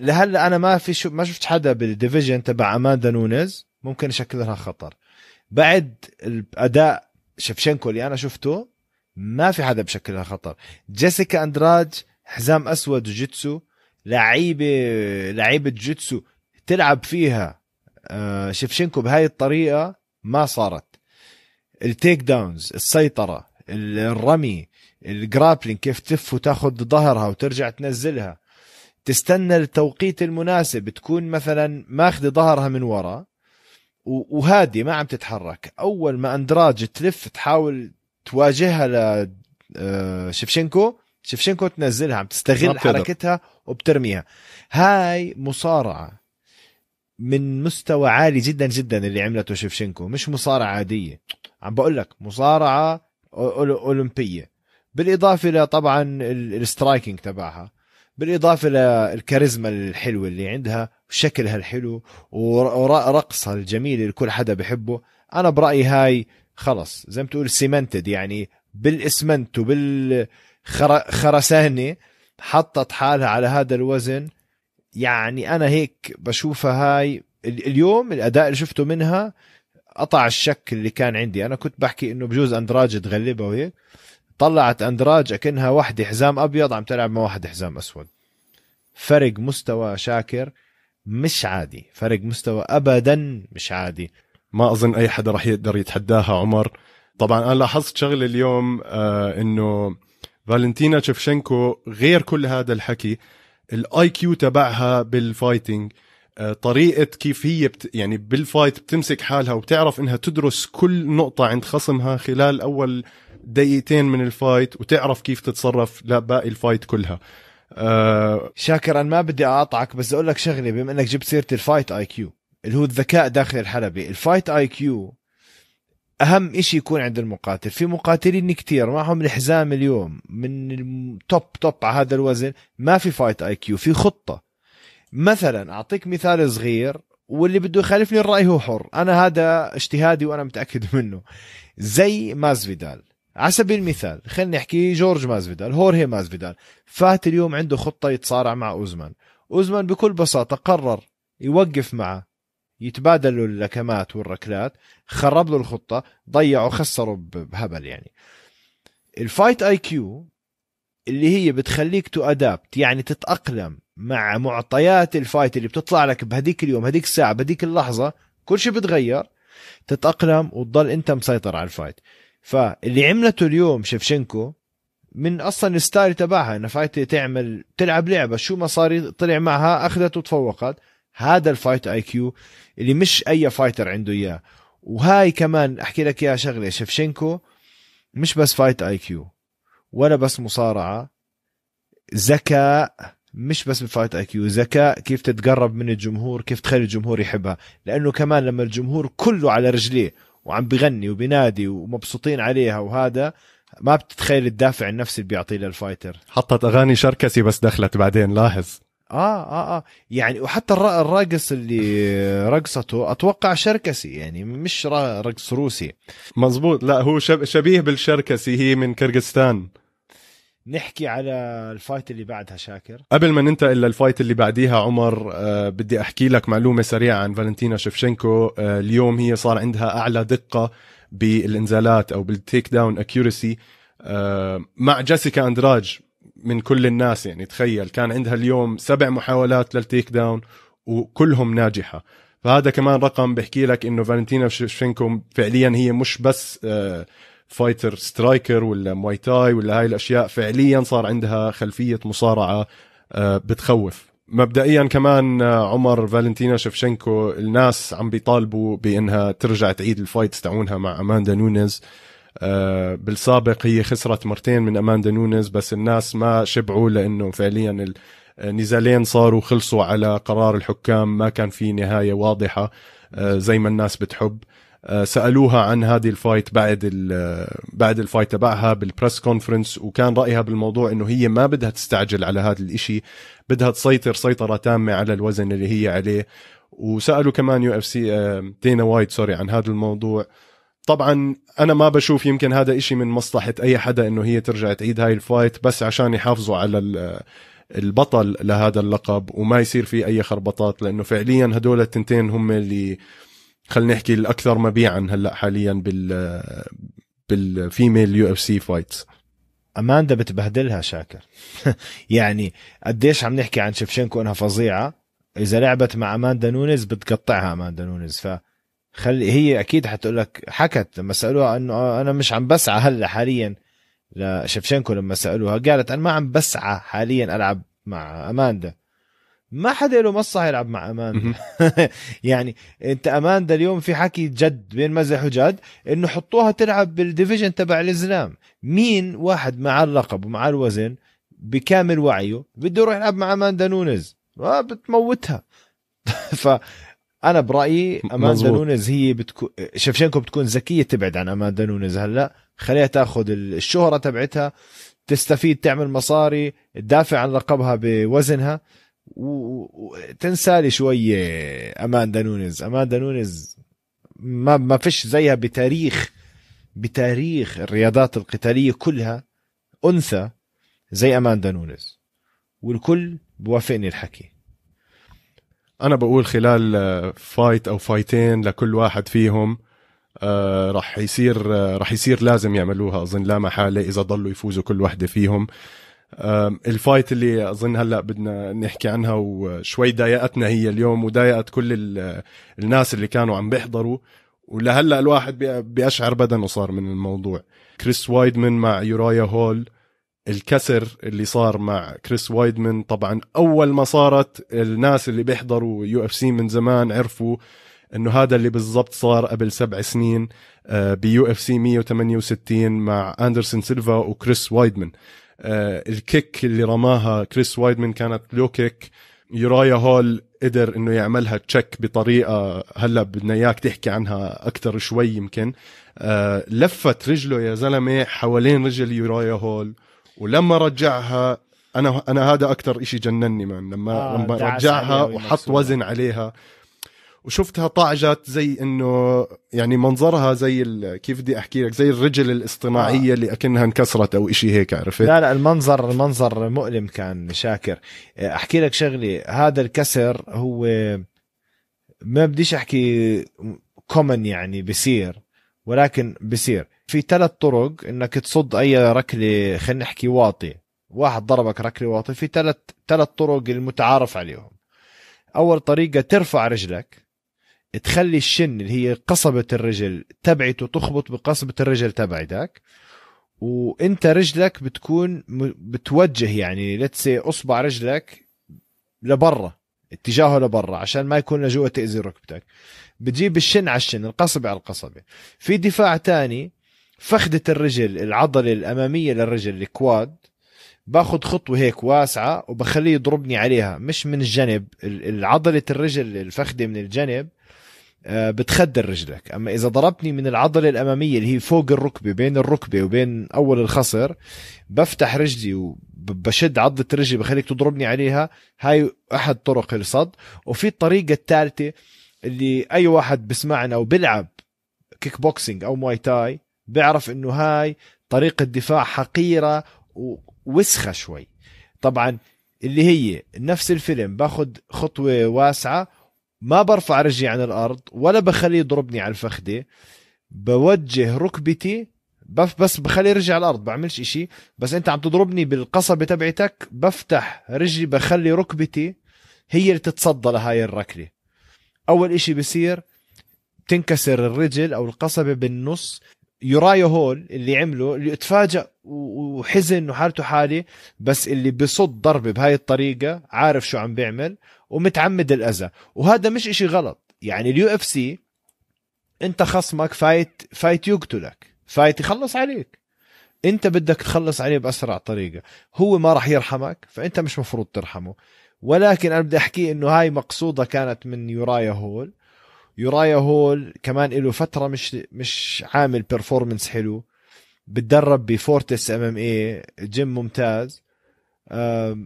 Speaker 2: لهلا انا ما في شو ما شفت حدا بالديفيجن تبع اماندا نونز ممكن يشكل لها خطر بعد الاداء شفشنكو اللي انا شفته ما في حدا بشكلها خطر جيسيكا اندراج حزام اسود وجيتسو لعيبه لعيبه جيتسو تلعب فيها آه، شفشنكو بهاي الطريقه ما صارت التيك داونز السيطره الرمي الجرابلين كيف تف وتاخذ ظهرها وترجع تنزلها تستنى التوقيت المناسب تكون مثلا ماخذ ظهرها من ورا وهادي ما عم تتحرك اول ما اندراج تلف تحاول تواجهها ل آه، شفشنكو شفشنكو تنزلها عم تستغل حركتها وبترميها هاي مصارعه من مستوى عالي جدا جدا اللي عملته شفشنكو مش مصارعه عاديه عم بقول لك مصارعه اولمبيه بالاضافه لطبعا السترايكنج تبعها بالاضافه للكاريزما الحلوه اللي عندها وشكلها الحلو ورقصها الجميل اللي كل حدا بحبه انا برايي هاي خلص زي ما تقول سيمنتد يعني بالاسمنت وبال خرساني حطت حالها على هذا الوزن يعني انا هيك بشوفها هاي اليوم الاداء اللي شفته منها قطع الشك اللي كان عندي انا كنت بحكي انه بجوز اندراج تغلبها وهيك طلعت اندراج اكنها واحدة حزام ابيض عم تلعب مع واحد حزام اسود فرق مستوى شاكر مش عادي فرق مستوى ابدا مش عادي ما اظن اي حدا راح يقدر يتحداها عمر طبعا انا لاحظت
Speaker 1: شغله اليوم آه انه فالنتينا تشفشنكو غير كل هذا الحكي الاي كيو تبعها بالفايتنج آه، طريقة كيف هي بت يعني بالفايت بتمسك حالها وبتعرف انها تدرس كل نقطة عند خصمها خلال اول دقيقتين من الفايت وتعرف كيف تتصرف لباقي الفايت كلها
Speaker 2: أه شاكر انا ما بدي اقاطعك بس اقول لك شغله بما انك جبت سيره الفايت اي كيو اللي هو الذكاء داخل الحلبة الفايت اي كيو اهم شيء يكون عند المقاتل في مقاتلين كثير معهم الحزام اليوم من التوب توب على هذا الوزن ما في فايت اي كيو في خطه مثلا اعطيك مثال صغير واللي بده يخالفني الراي هو حر انا هذا اجتهادي وانا متاكد <laughs> منه زي مازفيدال على سبيل المثال خلينا نحكي جورج مازفيدال هورهي مازفيدال فات اليوم عنده خطه يتصارع مع اوزمان اوزمان بكل بساطه قرر يوقف معه يتبادلوا اللكمات والركلات خرب له الخطه ضيعوا خسروا بهبل يعني الفايت اي كيو اللي هي بتخليك تو ادابت يعني تتاقلم مع معطيات الفايت اللي بتطلع لك بهديك اليوم هديك الساعه بهديك اللحظه كل شيء بتغير تتاقلم وتضل انت مسيطر على الفايت فاللي عملته اليوم شفشنكو من اصلا الستايل تبعها انها فايت تعمل تلعب لعبه شو ما صار طلع معها اخذت وتفوقت هذا الفايت اي كيو اللي مش اي فايتر عنده اياه وهاي كمان احكي لك اياها شغله شفشنكو مش بس فايت اي كيو ولا بس مصارعه ذكاء مش بس بفايت اي كيو ذكاء كيف تتقرب من الجمهور كيف تخلي الجمهور يحبها لانه كمان لما الجمهور كله على رجليه وعم بغني وبنادي ومبسوطين عليها وهذا ما بتتخيل الدافع النفسي اللي بيعطيه للفايتر
Speaker 1: حطت اغاني شركسي بس دخلت بعدين لاحظ
Speaker 2: اه اه اه يعني وحتى الراقص اللي رقصته اتوقع شركسي يعني مش رقص روسي مزبوط لا هو شبيه
Speaker 1: بالشركسي هي من كرغستان
Speaker 2: نحكي على الفايت اللي بعدها شاكر
Speaker 1: قبل ما ننتقل للفايت اللي بعديها عمر آه بدي احكي لك معلومه سريعه عن فالنتينا شفشنكو آه اليوم هي صار عندها اعلى دقه بالانزالات او بالتيك داون اكيورسي آه، مع جيسيكا اندراج من كل الناس يعني تخيل كان عندها اليوم سبع محاولات للتيك داون وكلهم ناجحه فهذا كمان رقم بحكي لك انه فالنتينا شفشنكو فعليا هي مش بس آه، فايتر سترايكر ولا مواي تاي ولا هاي الاشياء فعليا صار عندها خلفيه مصارعه آه، بتخوف مبدئيا كمان آه، عمر فالنتينا شفشنكو الناس عم بيطالبوا بانها ترجع تعيد الفايتس تاعونها مع اماندا نونيز آه، بالسابق هي خسرت مرتين من اماندا نونز بس الناس ما شبعوا لانه فعليا النزالين صاروا خلصوا على قرار الحكام ما كان في نهايه واضحه آه، زي ما الناس بتحب آه، سالوها عن هذه الفايت بعد بعد الفايت تبعها بالبرس كونفرنس وكان رايها بالموضوع انه هي ما بدها تستعجل على هذا الإشي بدها تسيطر سيطره تامه على الوزن اللي هي عليه وسالوا كمان يو اف سي دينا وايت سوري عن هذا الموضوع طبعا انا ما بشوف يمكن هذا إشي من مصلحه اي حدا انه هي ترجع تعيد هاي الفايت بس عشان يحافظوا على البطل لهذا اللقب وما يصير في اي خربطات لانه فعليا هدول التنتين هم اللي خلينا نحكي الاكثر مبيعا هلا حاليا بال بالفيميل
Speaker 2: يو اف سي فايتس اماندا بتبهدلها شاكر <laughs> يعني قديش عم نحكي عن شفشنكو انها فظيعه اذا لعبت مع اماندا نونز بتقطعها اماندا نونز ف خلي هي اكيد حتقول لك حكت لما سالوها انه آه، انا مش عم بسعى هلا حاليا لشفشنكو لما سالوها قالت انا ما عم بسعى حاليا العب مع اماندا ما حدا له مصلحه يلعب مع اماندا <laughs> يعني انت اماندا اليوم في حكي جد بين مزح وجد انه حطوها تلعب بالديفيجن تبع الاسلام مين واحد مع اللقب ومع الوزن بكامل وعيه بده يروح يلعب مع اماندا نونز آه، بتموتها <laughs> ف انا برايي اماندا نونز هي بتكون شفشنكو بتكون ذكيه تبعد عن اماندا نونز هلا خليها تاخذ الشهره تبعتها تستفيد تعمل مصاري تدافع عن لقبها بوزنها وتنسى لي شوي اماندا نونز اماندا نونز ما ما فيش زيها بتاريخ بتاريخ الرياضات القتاليه كلها انثى زي اماندا نونز والكل بوافقني الحكي انا بقول خلال فايت آه، او
Speaker 1: فايتين لكل واحد فيهم آه، رح راح يصير آه، رح راح يصير لازم يعملوها اظن لا محاله اذا ضلوا يفوزوا كل وحده فيهم الفايت اللي اظن هلا بدنا نحكي عنها وشوي ضايقتنا هي اليوم وضايقت كل الناس اللي كانوا عم بيحضروا ولهلا الواحد بيشعر بدنه صار من الموضوع كريس وايدمن مع يورايا هول الكسر اللي صار مع كريس وايدمن طبعا اول ما صارت الناس اللي بيحضروا يو اف سي من زمان عرفوا انه هذا اللي بالضبط صار قبل سبع سنين آه، بيو اف سي 168 مع اندرسون سيلفا وكريس وايدمن آه، الكيك اللي رماها كريس وايدمن كانت لو كيك يورايا هول قدر انه يعملها تشيك بطريقه هلا بدنا اياك تحكي عنها اكثر شوي يمكن آه، لفت رجله يا زلمه حوالين رجل يورايا هول ولما رجعها انا انا هذا اكثر شيء جنني من لما آه لما رجعها وحط وزن عليها وشفتها طعجت زي انه يعني منظرها زي كيف بدي احكي لك زي الرجل الاصطناعيه آه. اللي اكنها انكسرت او شيء هيك عرفت لا
Speaker 2: لا المنظر المنظر مؤلم كان شاكر احكي لك شغلي هذا الكسر هو ما بديش احكي كومن يعني بصير ولكن بصير في ثلاث طرق انك تصد اي ركله خلينا نحكي واطي واحد ضربك ركله واطي في ثلاث ثلاث طرق المتعارف عليهم اول طريقه ترفع رجلك تخلي الشن اللي هي قصبة الرجل تبعته تخبط بقصبة الرجل تبعتك وانت رجلك بتكون بتوجه يعني لتسي اصبع رجلك لبرا اتجاهه لبرا عشان ما يكون لجوه تاذي ركبتك بتجيب الشن على الشن القصبة على القصبة في دفاع تاني فخده الرجل العضله الاماميه للرجل الكواد باخذ خطوه هيك واسعه وبخليه يضربني عليها مش من الجنب العضله الرجل الفخده من الجنب آه، بتخدر رجلك اما اذا ضربتني من العضله الاماميه اللي هي فوق الركبه بين الركبه وبين اول الخصر بفتح رجلي وبشد عضله رجلي بخليك تضربني عليها هاي احد طرق الصد وفي الطريقه الثالثه اللي اي واحد بسمعنا وبلعب كيك بوكسينج او مواي تاي بيعرف انه هاي طريقه دفاع حقيره ووسخه شوي طبعا اللي هي نفس الفيلم باخذ خطوه واسعه ما برفع رجلي عن الارض ولا بخليه يضربني على الفخده بوجه ركبتي بس بخلي رجلي على الارض بعملش اشي بس انت عم تضربني بالقصبه تبعتك بفتح رجلي بخلي ركبتي هي اللي تتصدى لهاي الركله اول اشي بصير تنكسر الرجل او القصبه بالنص يورايا هول اللي عمله اللي اتفاجئ وحزن وحالته حالي بس اللي بصد ضربه بهاي الطريقه عارف شو عم بيعمل ومتعمد الاذى وهذا مش إشي غلط يعني اليو اف سي انت خصمك فايت فايت يقتلك فايت يخلص عليك انت بدك تخلص عليه باسرع طريقه هو ما راح يرحمك فانت مش مفروض ترحمه ولكن انا بدي احكي انه هاي مقصوده كانت من يورايا هول يورايا هول كمان له فتره مش مش عامل بيرفورمنس حلو بتدرب بفورتس ام ام اي جيم ممتاز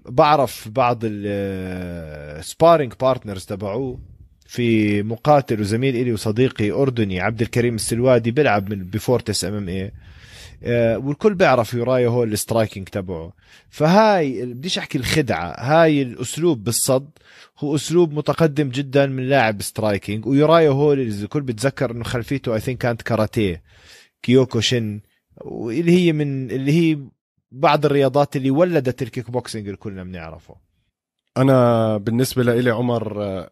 Speaker 2: بعرف بعض السبارينج آه، بارتنرز تبعوه في مقاتل وزميل إلي وصديقي اردني عبد الكريم السلوادي بيلعب من بفورتس ام ام اي آه، والكل بيعرف يورايا هو السترايكنج تبعه فهاي بديش احكي الخدعه هاي الاسلوب بالصد هو اسلوب متقدم جدا من لاعب سترايكنج ويورايا هول الكل بتذكر انه خلفيته اي ثينك كانت كاراتيه شن واللي هي من اللي هي بعض الرياضات اللي ولدت الكيك بوكسينج اللي كلنا بنعرفه
Speaker 1: انا بالنسبه لإلي عمر آه،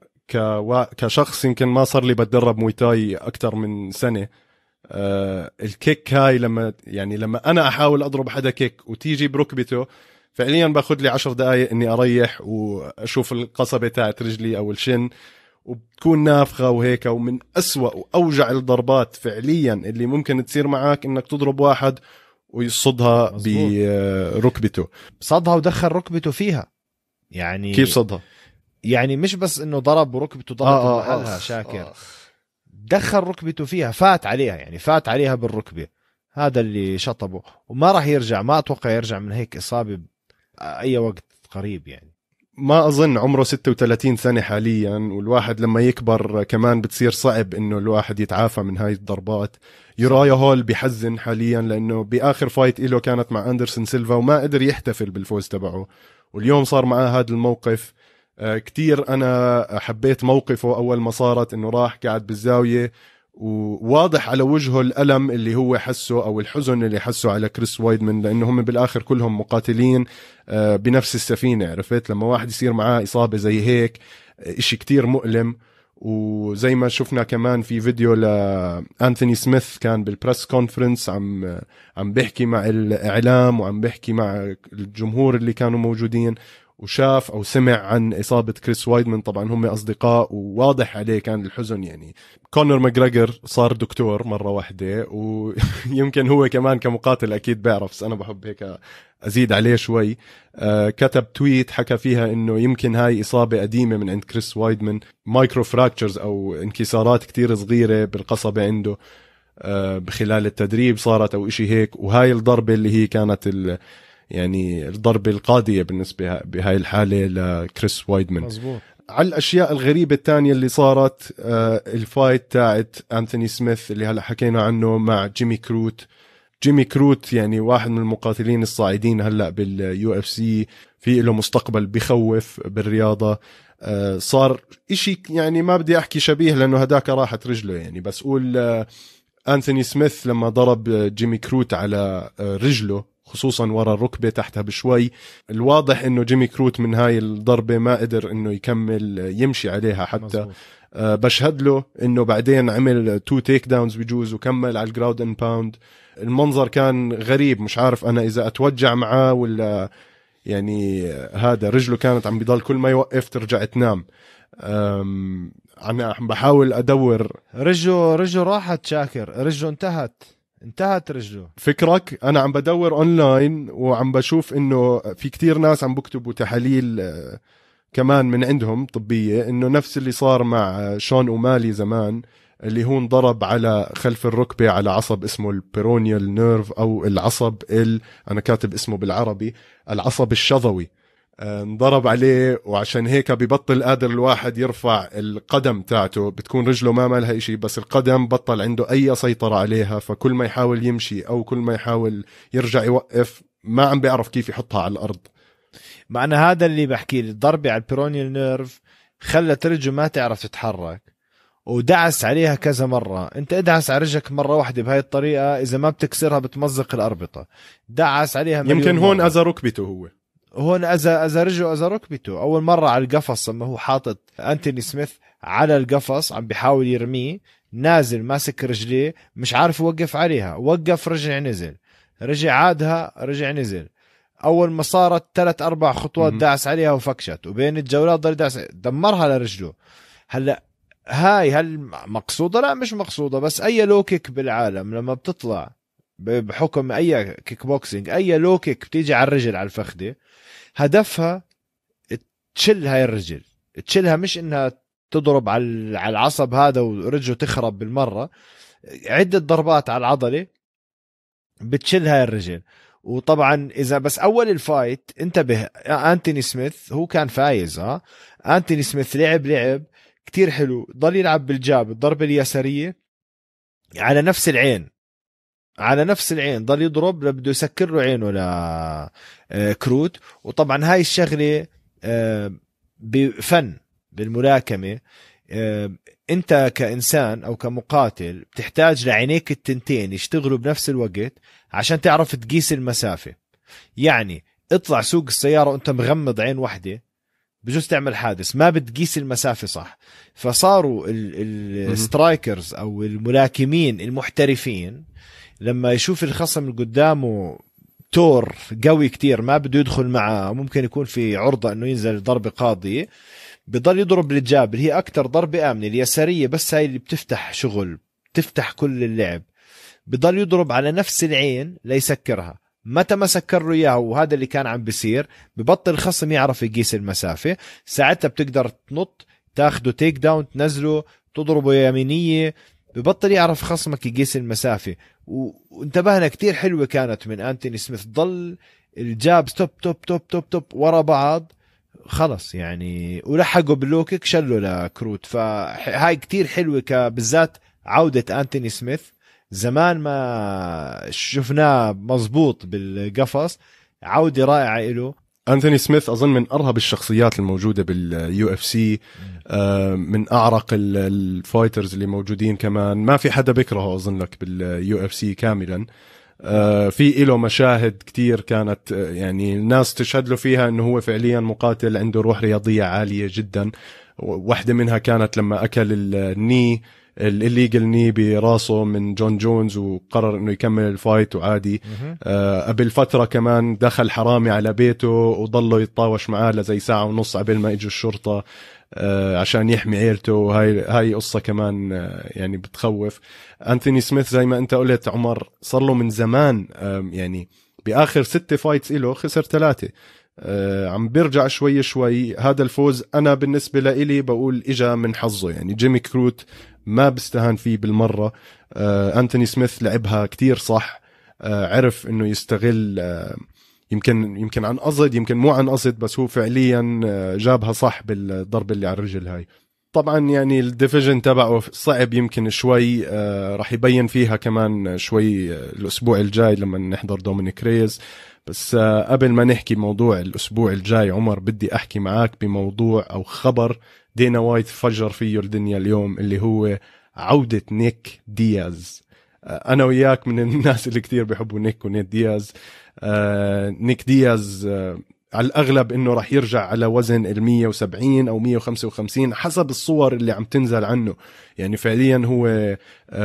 Speaker 1: كشخص يمكن ما صار لي بتدرب مويتاي اكثر من سنه آه، الكيك هاي لما يعني لما انا احاول اضرب حدا كيك وتيجي بركبته فعليا باخذ لي عشر دقائق اني اريح واشوف القصبه تاعت رجلي او الشن وبتكون نافخه وهيك ومن أسوأ واوجع الضربات فعليا اللي ممكن تصير معك انك تضرب واحد
Speaker 2: ويصدها بركبته صدها ودخل ركبته فيها يعني كيف صدها يعني مش بس انه ضرب ركبته ضرب آه آه محلها آه شاكر آه دخل ركبته فيها فات عليها يعني فات عليها بالركبه هذا اللي شطبه وما راح يرجع ما اتوقع يرجع من هيك اصابه اي وقت قريب يعني
Speaker 1: ما اظن عمره 36 سنه حاليا والواحد لما يكبر كمان بتصير صعب انه الواحد يتعافى من هاي الضربات يورايا هول بحزن حاليا لانه باخر فايت له كانت مع اندرسون سيلفا وما قدر يحتفل بالفوز تبعه واليوم صار معاه هذا الموقف آه، كتير انا حبيت موقفه اول ما صارت انه راح قاعد بالزاويه وواضح على وجهه الالم اللي هو حسه او الحزن اللي حسه على كريس وايدمن لانه هم بالاخر كلهم مقاتلين آه، بنفس السفينه عرفت لما واحد يصير معاه اصابه زي هيك اشي كتير مؤلم وزي ما شفنا كمان في فيديو لانثوني سميث كان بالبرس كونفرنس عم عم بيحكي مع الاعلام وعم بيحكي مع الجمهور اللي كانوا موجودين وشاف او سمع عن اصابه كريس وايدمان طبعا هم اصدقاء وواضح عليه كان الحزن يعني كونر ماجريجر صار دكتور مره واحده ويمكن هو كمان كمقاتل اكيد بيعرف بس انا بحب هيك ازيد عليه شوي آه كتب تويت حكى فيها انه يمكن هاي اصابه قديمه من عند كريس وايدمان مايكرو فراكتشرز او انكسارات كتير صغيره بالقصبه عنده آه بخلال التدريب صارت او إشي هيك وهاي الضربه اللي هي كانت ال يعني الضربه القاضيه بالنسبه بهاي الحاله لكريس وايدمان على الاشياء الغريبه الثانيه اللي صارت آه، الفايت تاعت انثوني سميث اللي هلا حكينا عنه مع جيمي كروت جيمي كروت يعني واحد من المقاتلين الصاعدين هلا باليو اف سي في له مستقبل بخوف بالرياضه آه، صار اشي يعني ما بدي احكي شبيه لانه هداك راحت رجله يعني بس قول آه، انثوني سميث لما ضرب جيمي كروت على رجله خصوصا ورا الركبه تحتها بشوي الواضح انه جيمي كروت من هاي الضربه ما قدر انه يكمل يمشي عليها حتى مزبوط. آه، بشهد له انه بعدين عمل تو تيك داونز بجوز وكمل على الجراود ان باوند المنظر كان غريب مش عارف انا اذا اتوجع معاه ولا يعني هذا رجله كانت عم بضل كل ما يوقف ترجع تنام انا عم بحاول ادور
Speaker 2: رجله رجله راحت شاكر رجله انتهت انتهت رجله
Speaker 1: فكرك انا عم بدور اونلاين وعم بشوف انه في كتير ناس عم بكتبوا تحاليل آه، كمان من عندهم طبيه انه نفس اللي صار مع شون اومالي زمان اللي هو انضرب على خلف الركبه على عصب اسمه البيرونيال نيرف او العصب ال انا كاتب اسمه بالعربي العصب الشظوي آه، انضرب عليه وعشان هيك ببطل قادر الواحد يرفع القدم تاعته بتكون رجله ما مالها إشي بس القدم بطل عنده أي سيطرة عليها فكل ما يحاول يمشي أو كل ما يحاول
Speaker 2: يرجع يوقف ما عم بيعرف كيف يحطها على الأرض مع أن هذا اللي بحكي الضربة على البيرونيال نيرف خلت رجله ما تعرف تتحرك ودعس عليها كذا مرة انت ادعس على رجلك مرة واحدة بهاي الطريقة اذا ما بتكسرها بتمزق الاربطة دعس عليها يمكن هون اذى
Speaker 1: ركبته هو
Speaker 2: هون اذا اذا رجله اذا ركبته اول مره على القفص لما هو حاطط انتوني سميث على القفص عم بيحاول يرميه نازل ماسك رجليه مش عارف يوقف عليها وقف رجع نزل رجع عادها رجع نزل اول ما صارت ثلاث اربع خطوات داعس عليها وفكشت وبين الجولات ضل داعس دمرها لرجله هلا هاي هل مقصوده لا مش مقصوده بس اي لو كيك بالعالم لما بتطلع بحكم اي كيك بوكسينج اي لو كيك بتيجي على الرجل على الفخده هدفها تشل هاي الرجل تشلها مش انها تضرب على العصب هذا ورجله تخرب بالمره عده ضربات على العضله بتشل هاي الرجل وطبعا اذا بس اول الفايت انتبه انتوني سميث هو كان فايز ها انتوني سميث لعب لعب كتير حلو ضل يلعب بالجاب الضربه اليساريه على نفس العين على نفس العين ضل يضرب بده يسكر له عينه لكروت آه، وطبعا هاي الشغله آه، بفن بالملاكمه آه، انت كانسان او كمقاتل بتحتاج لعينيك التنتين يشتغلوا بنفس الوقت عشان تعرف تقيس المسافه يعني اطلع سوق السياره وانت مغمض عين واحده بجوز تعمل حادث ما بتقيس المسافه صح فصاروا السترايكرز او الملاكمين المحترفين لما يشوف الخصم اللي قدامه تور قوي كتير ما بده يدخل معه ممكن يكون في عرضة انه ينزل ضربة قاضية بضل يضرب الجاب اللي هي اكتر ضربة امنة اليسارية بس هاي اللي بتفتح شغل بتفتح كل اللعب بضل يضرب على نفس العين ليسكرها متى ما سكر له اياها وهذا اللي كان عم بيصير ببطل الخصم يعرف يقيس المسافة ساعتها بتقدر تنط تاخده تيك داون تنزله تضربه يمينية ببطل يعرف خصمك يقيس المسافة وانتبهنا كتير حلوه كانت من انتوني سميث ضل الجاب توب توب توب توب توب ورا بعض خلص يعني ولحقوا باللوكك شلوا لكروت فهاي كتير حلوه بالذات عوده انتوني سميث زمان ما شفناه مزبوط بالقفص عودة رائعة له انثوني سميث اظن من ارهب الشخصيات
Speaker 1: الموجوده باليو اف سي آه، من اعرق الفايترز اللي موجودين كمان ما في حدا بيكرهه اظن لك باليو اف سي كاملا آه، في له مشاهد كتير كانت آه، يعني الناس تشهد له فيها انه هو فعليا مقاتل عنده روح رياضيه عاليه جدا واحده منها كانت لما اكل الني الليجل ني براسه من جون جونز وقرر انه يكمل الفايت وعادي آه قبل فتره كمان دخل حرامي على بيته وضله يتطاوش معاه لزي ساعه ونص قبل ما اجوا الشرطه آه عشان يحمي عيلته وهي هاي قصه كمان آه يعني بتخوف انتوني سميث زي ما انت قلت عمر صار له من زمان آه يعني باخر ستة فايتس له خسر ثلاثه آه، عم بيرجع شوي شوي هذا الفوز انا بالنسبه لإلي بقول اجا من حظه يعني جيمي كروت ما بستهان فيه بالمره آه انتوني سميث لعبها كتير صح آه عرف انه يستغل آه يمكن يمكن عن قصد يمكن مو عن قصد بس هو فعليا آه، جابها صح بالضربه اللي على الرجل هاي طبعا يعني الديفيجن تبعه صعب يمكن شوي آه، راح يبين فيها كمان شوي آه، الاسبوع الجاي لما نحضر دومينيك ريز بس قبل ما نحكي موضوع الاسبوع الجاي عمر بدي احكي معك بموضوع او خبر دينا وايت فجر فيه الدنيا اليوم اللي هو عودة نيك دياز آه، انا وياك من الناس اللي كثير بيحبوا نيك ونيت دياز آه، نيك دياز آه، على الاغلب انه رح يرجع على وزن ال 170 او 155 حسب الصور اللي عم تنزل عنه يعني فعليا هو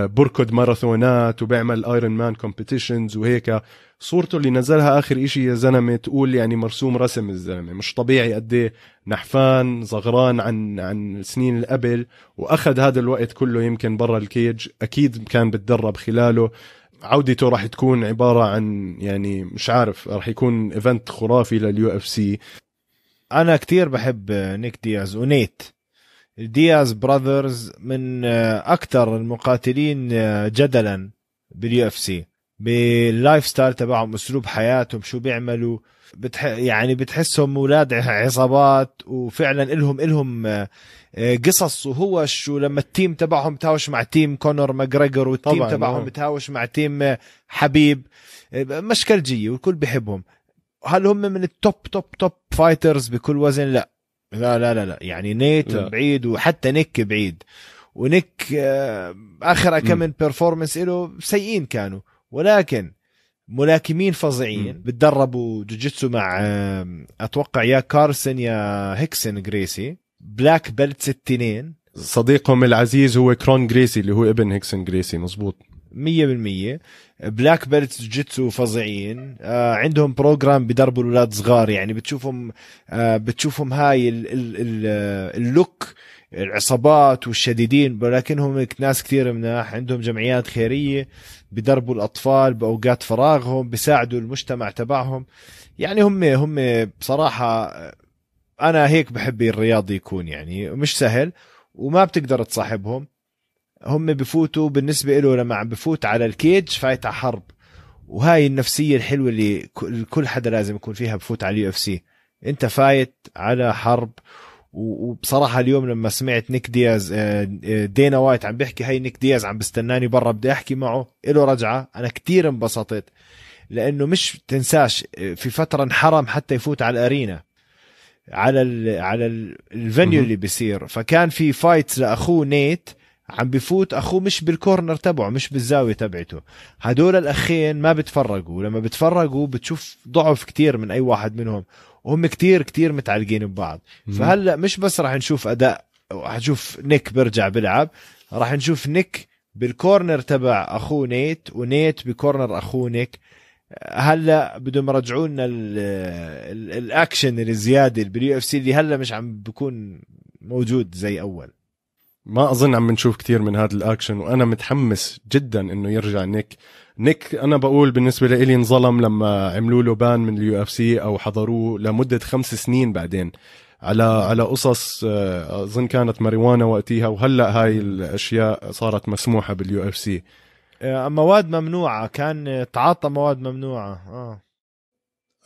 Speaker 1: بركض ماراثونات وبيعمل ايرون مان كومبيتيشنز وهيك صورته اللي نزلها اخر إشي يا زلمه تقول يعني مرسوم رسم الزلمه مش طبيعي قد إيه نحفان صغران عن عن سنين اللي قبل واخذ هذا الوقت كله يمكن برا الكيج اكيد كان بتدرب خلاله عودته راح تكون عباره عن يعني
Speaker 2: مش عارف راح يكون ايفنت خرافي لليو اف سي انا كتير بحب نيك دياز ونيت دياز براذرز من اكثر المقاتلين جدلا باليو اف سي باللايف ستايل تبعهم اسلوب حياتهم شو بيعملوا بتح... يعني بتحسهم اولاد عصابات وفعلا الهم الهم آه، قصص وهوش ولما التيم تبعهم تهاوش مع تيم كونر ماجريجر والتيم تبعهم بتهاوش آه. مع تيم آه، حبيب مشكلجيه والكل بيحبهم هل هم من التوب توب توب فايترز بكل وزن لا لا لا لا, لا. يعني نيت لا. بعيد وحتى نيك بعيد ونيك اخر كم بيرفورمنس له سيئين كانوا ولكن ملاكمين فظيعين بتدربوا جوجيتسو مع اتوقع يا كارسن يا هيكسن جريسي بلاك بيلت ستينين
Speaker 1: صديقهم العزيز هو كرون جريسي اللي هو
Speaker 2: ابن هيكسن جريسي مزبوط مية بالمية بلاك بيلت جيتسو فظيعين آه عندهم بروجرام بدربوا الاولاد صغار يعني بتشوفهم آه بتشوفهم هاي آه، اللوك العصابات والشديدين ولكنهم ناس كثير مناح عندهم جمعيات خيريه بدربوا الاطفال باوقات فراغهم بيساعدوا المجتمع تبعهم يعني هم هم بصراحه انا هيك بحب الرياضي يكون يعني مش سهل وما بتقدر تصاحبهم هم بفوتوا بالنسبه له لما عم بفوت على الكيج فايت على حرب وهاي النفسيه الحلوه اللي كل حدا لازم يكون فيها بفوت على اليو اف سي انت فايت على حرب وبصراحه اليوم لما سمعت نيك دياز آه، آه، دينا وايت عم بيحكي هي نيك دياز عم بستناني برا بدي احكي معه له رجعه انا كتير انبسطت لانه مش تنساش آه، في فتره انحرم حتى يفوت على الارينا على الـ على الفنيو اللي بيصير فكان في فايت لاخوه نيت عم بفوت اخوه مش بالكورنر تبعه مش بالزاويه تبعته هدول الاخين ما بتفرقوا لما بتفرقوا بتشوف ضعف كتير من اي واحد منهم وهم كتير كتير متعلقين ببعض فهلا مش بس راح نشوف اداء نشوف نيك بيرجع بلعب راح نشوف نيك بالكورنر تبع اخوه نيت ونيت بكورنر اخوه نيك هلا بدهم يرجعوا لنا الاكشن الزياده باليو اف سي اللي هلا مش عم بكون موجود زي اول
Speaker 1: ما اظن عم نشوف كثير من هذا الاكشن وانا متحمس جدا انه يرجع نيك نيك انا بقول بالنسبه لإلي انظلم لما عملوا له بان من اليو اف سي او حضروه لمده خمس سنين بعدين على على قصص آه، اظن كانت ماريوانا وقتها وهلا هاي الاشياء صارت مسموحه باليو اف سي
Speaker 2: آه، مواد ممنوعه كان تعاطى مواد ممنوعه آه.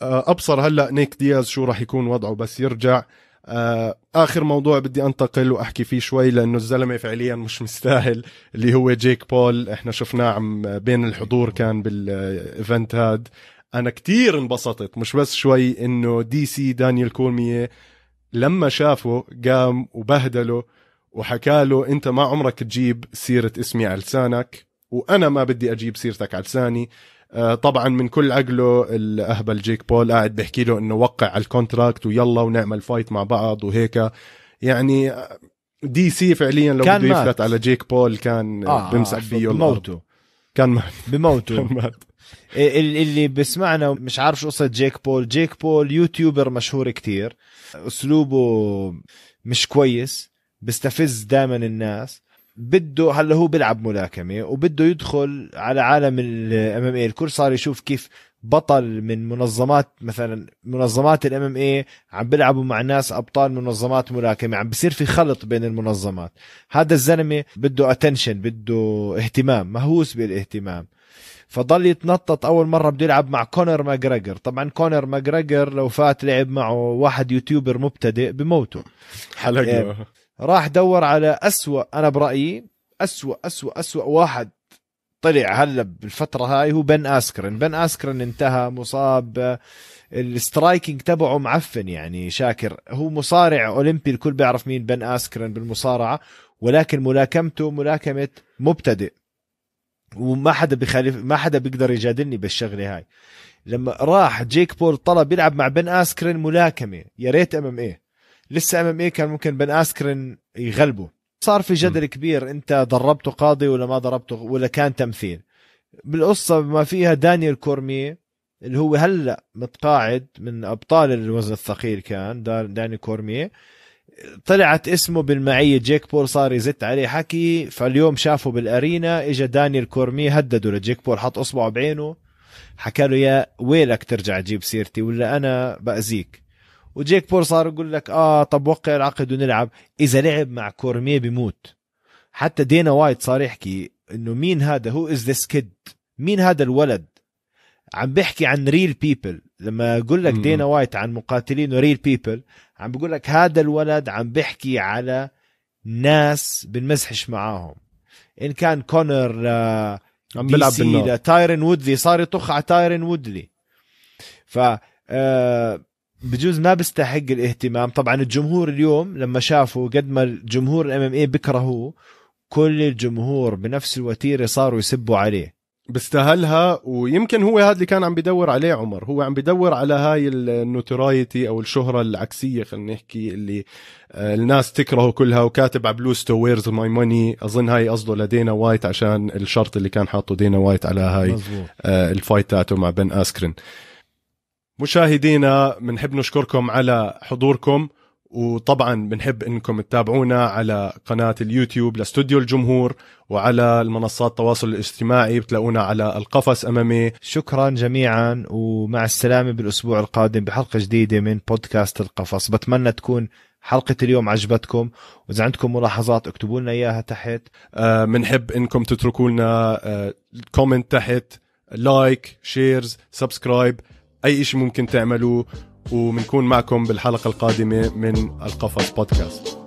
Speaker 1: اه ابصر هلا نيك دياز شو راح يكون وضعه بس يرجع آه، اخر موضوع بدي انتقل واحكي فيه شوي لانه الزلمه فعليا مش مستاهل اللي هو جيك بول احنا شفناه عم بين الحضور كان بالايفنت هاد انا كتير انبسطت مش بس شوي انه دي سي دانيال كولميه لما شافه قام وبهدله وحكى له انت ما عمرك تجيب سيره اسمي على لسانك وانا ما بدي اجيب سيرتك على لساني آه، طبعا من كل عقله الاهبل جيك بول قاعد بيحكي له انه وقع على الكونتراكت ويلا ونعمل فايت مع بعض وهيك يعني دي آه، سي فعليا لو بده يفلت على جيك بول كان آه, آه، بمسح فيه بموته كان مات <laughs> بموته كان
Speaker 2: مات إيه، اللي بسمعنا مش عارف شو قصه جيك بول جيك بول يوتيوبر مشهور كتير اسلوبه مش كويس بيستفز دائما الناس بده هلا هو بيلعب ملاكمه وبده يدخل على عالم الام ام اي الكل صار يشوف كيف بطل من منظمات مثلا منظمات الام ام اي عم بيلعبوا مع ناس ابطال منظمات ملاكمه عم بصير في خلط بين المنظمات هذا الزلمه بده اتنشن بده اهتمام مهووس بالاهتمام فضل يتنطط اول مره بده يلعب مع كونر ماجريجر طبعا كونر ماجريجر لو فات لعب معه واحد يوتيوبر مبتدئ بموته حلقه إيه. راح دور على أسوأ أنا برأيي أسوأ أسوأ أسوأ واحد طلع هلا بالفتره هاي هو بن اسكرن بن اسكرن انتهى مصاب السترايكنج تبعه معفن يعني شاكر هو مصارع اولمبي الكل بيعرف مين بن اسكرن بالمصارعه ولكن ملاكمته ملاكمه مبتدئ وما حدا بخالف ما حدا بيقدر يجادلني بالشغله هاي لما راح جيك بول طلب يلعب مع بن اسكرن ملاكمه يا ريت ام ام ايه لسه ام ام اي كان ممكن بن اسكرين يغلبه صار في جدل م. كبير انت ضربته قاضي ولا ما ضربته ولا كان تمثيل بالقصه ما فيها دانيال كورمي اللي هو هلا متقاعد من ابطال الوزن الثقيل كان داني كورمي طلعت اسمه بالمعيه جيك بول صار يزت عليه حكي فاليوم شافه بالارينا اجى دانيال كورمي هدده لجيك بول حط اصبعه بعينه حكى له يا ويلك ترجع تجيب سيرتي ولا انا باذيك وجيك بور صار يقول لك اه طب وقع العقد ونلعب اذا لعب مع كورميه بيموت حتى دينا وايت صار يحكي انه مين هذا هو از ذس كيد مين هذا الولد عم بيحكي عن ريل بيبل لما اقول لك دينا وايت عن مقاتلين وريل بيبل عم بيقول لك هذا الولد عم بيحكي على ناس بنمزحش معاهم ان كان كونر ل آه، عم بيلعب بالنار تايرن وودلي صار يطخ على تايرن وودلي ف آه بجوز ما بيستحق الاهتمام طبعا الجمهور اليوم لما شافوا قد ما الجمهور الام ام اي بكرهوه كل الجمهور بنفس الوتيره صاروا يسبوا عليه بيستاهلها ويمكن هو هذا اللي كان عم بدور عليه
Speaker 1: عمر هو عم بدور على هاي النوترايتي او الشهره العكسيه خلينا نحكي اللي آه، الناس تكرهه كلها وكاتب على بلوز تو ويرز ماي ماني اظن هاي قصده لدينا وايت عشان الشرط اللي كان حاطه دينا وايت على هاي مزبوط. آه، الفايت تاعته مع بن اسكرين مشاهدينا بنحب نشكركم على حضوركم وطبعا بنحب انكم تتابعونا على قناة اليوتيوب لاستوديو الجمهور وعلى
Speaker 2: المنصات التواصل الاجتماعي بتلاقونا على القفص امامي شكرا جميعا ومع السلامة بالاسبوع القادم بحلقة جديدة من بودكاست القفص بتمنى تكون حلقة اليوم عجبتكم وإذا عندكم ملاحظات اكتبوا لنا إياها تحت آه، بنحب آه إنكم
Speaker 1: تتركوا لنا آه كومنت تحت لايك شيرز سبسكرايب اي شيء ممكن تعملوه وبنكون معكم بالحلقه القادمه من القفص بودكاست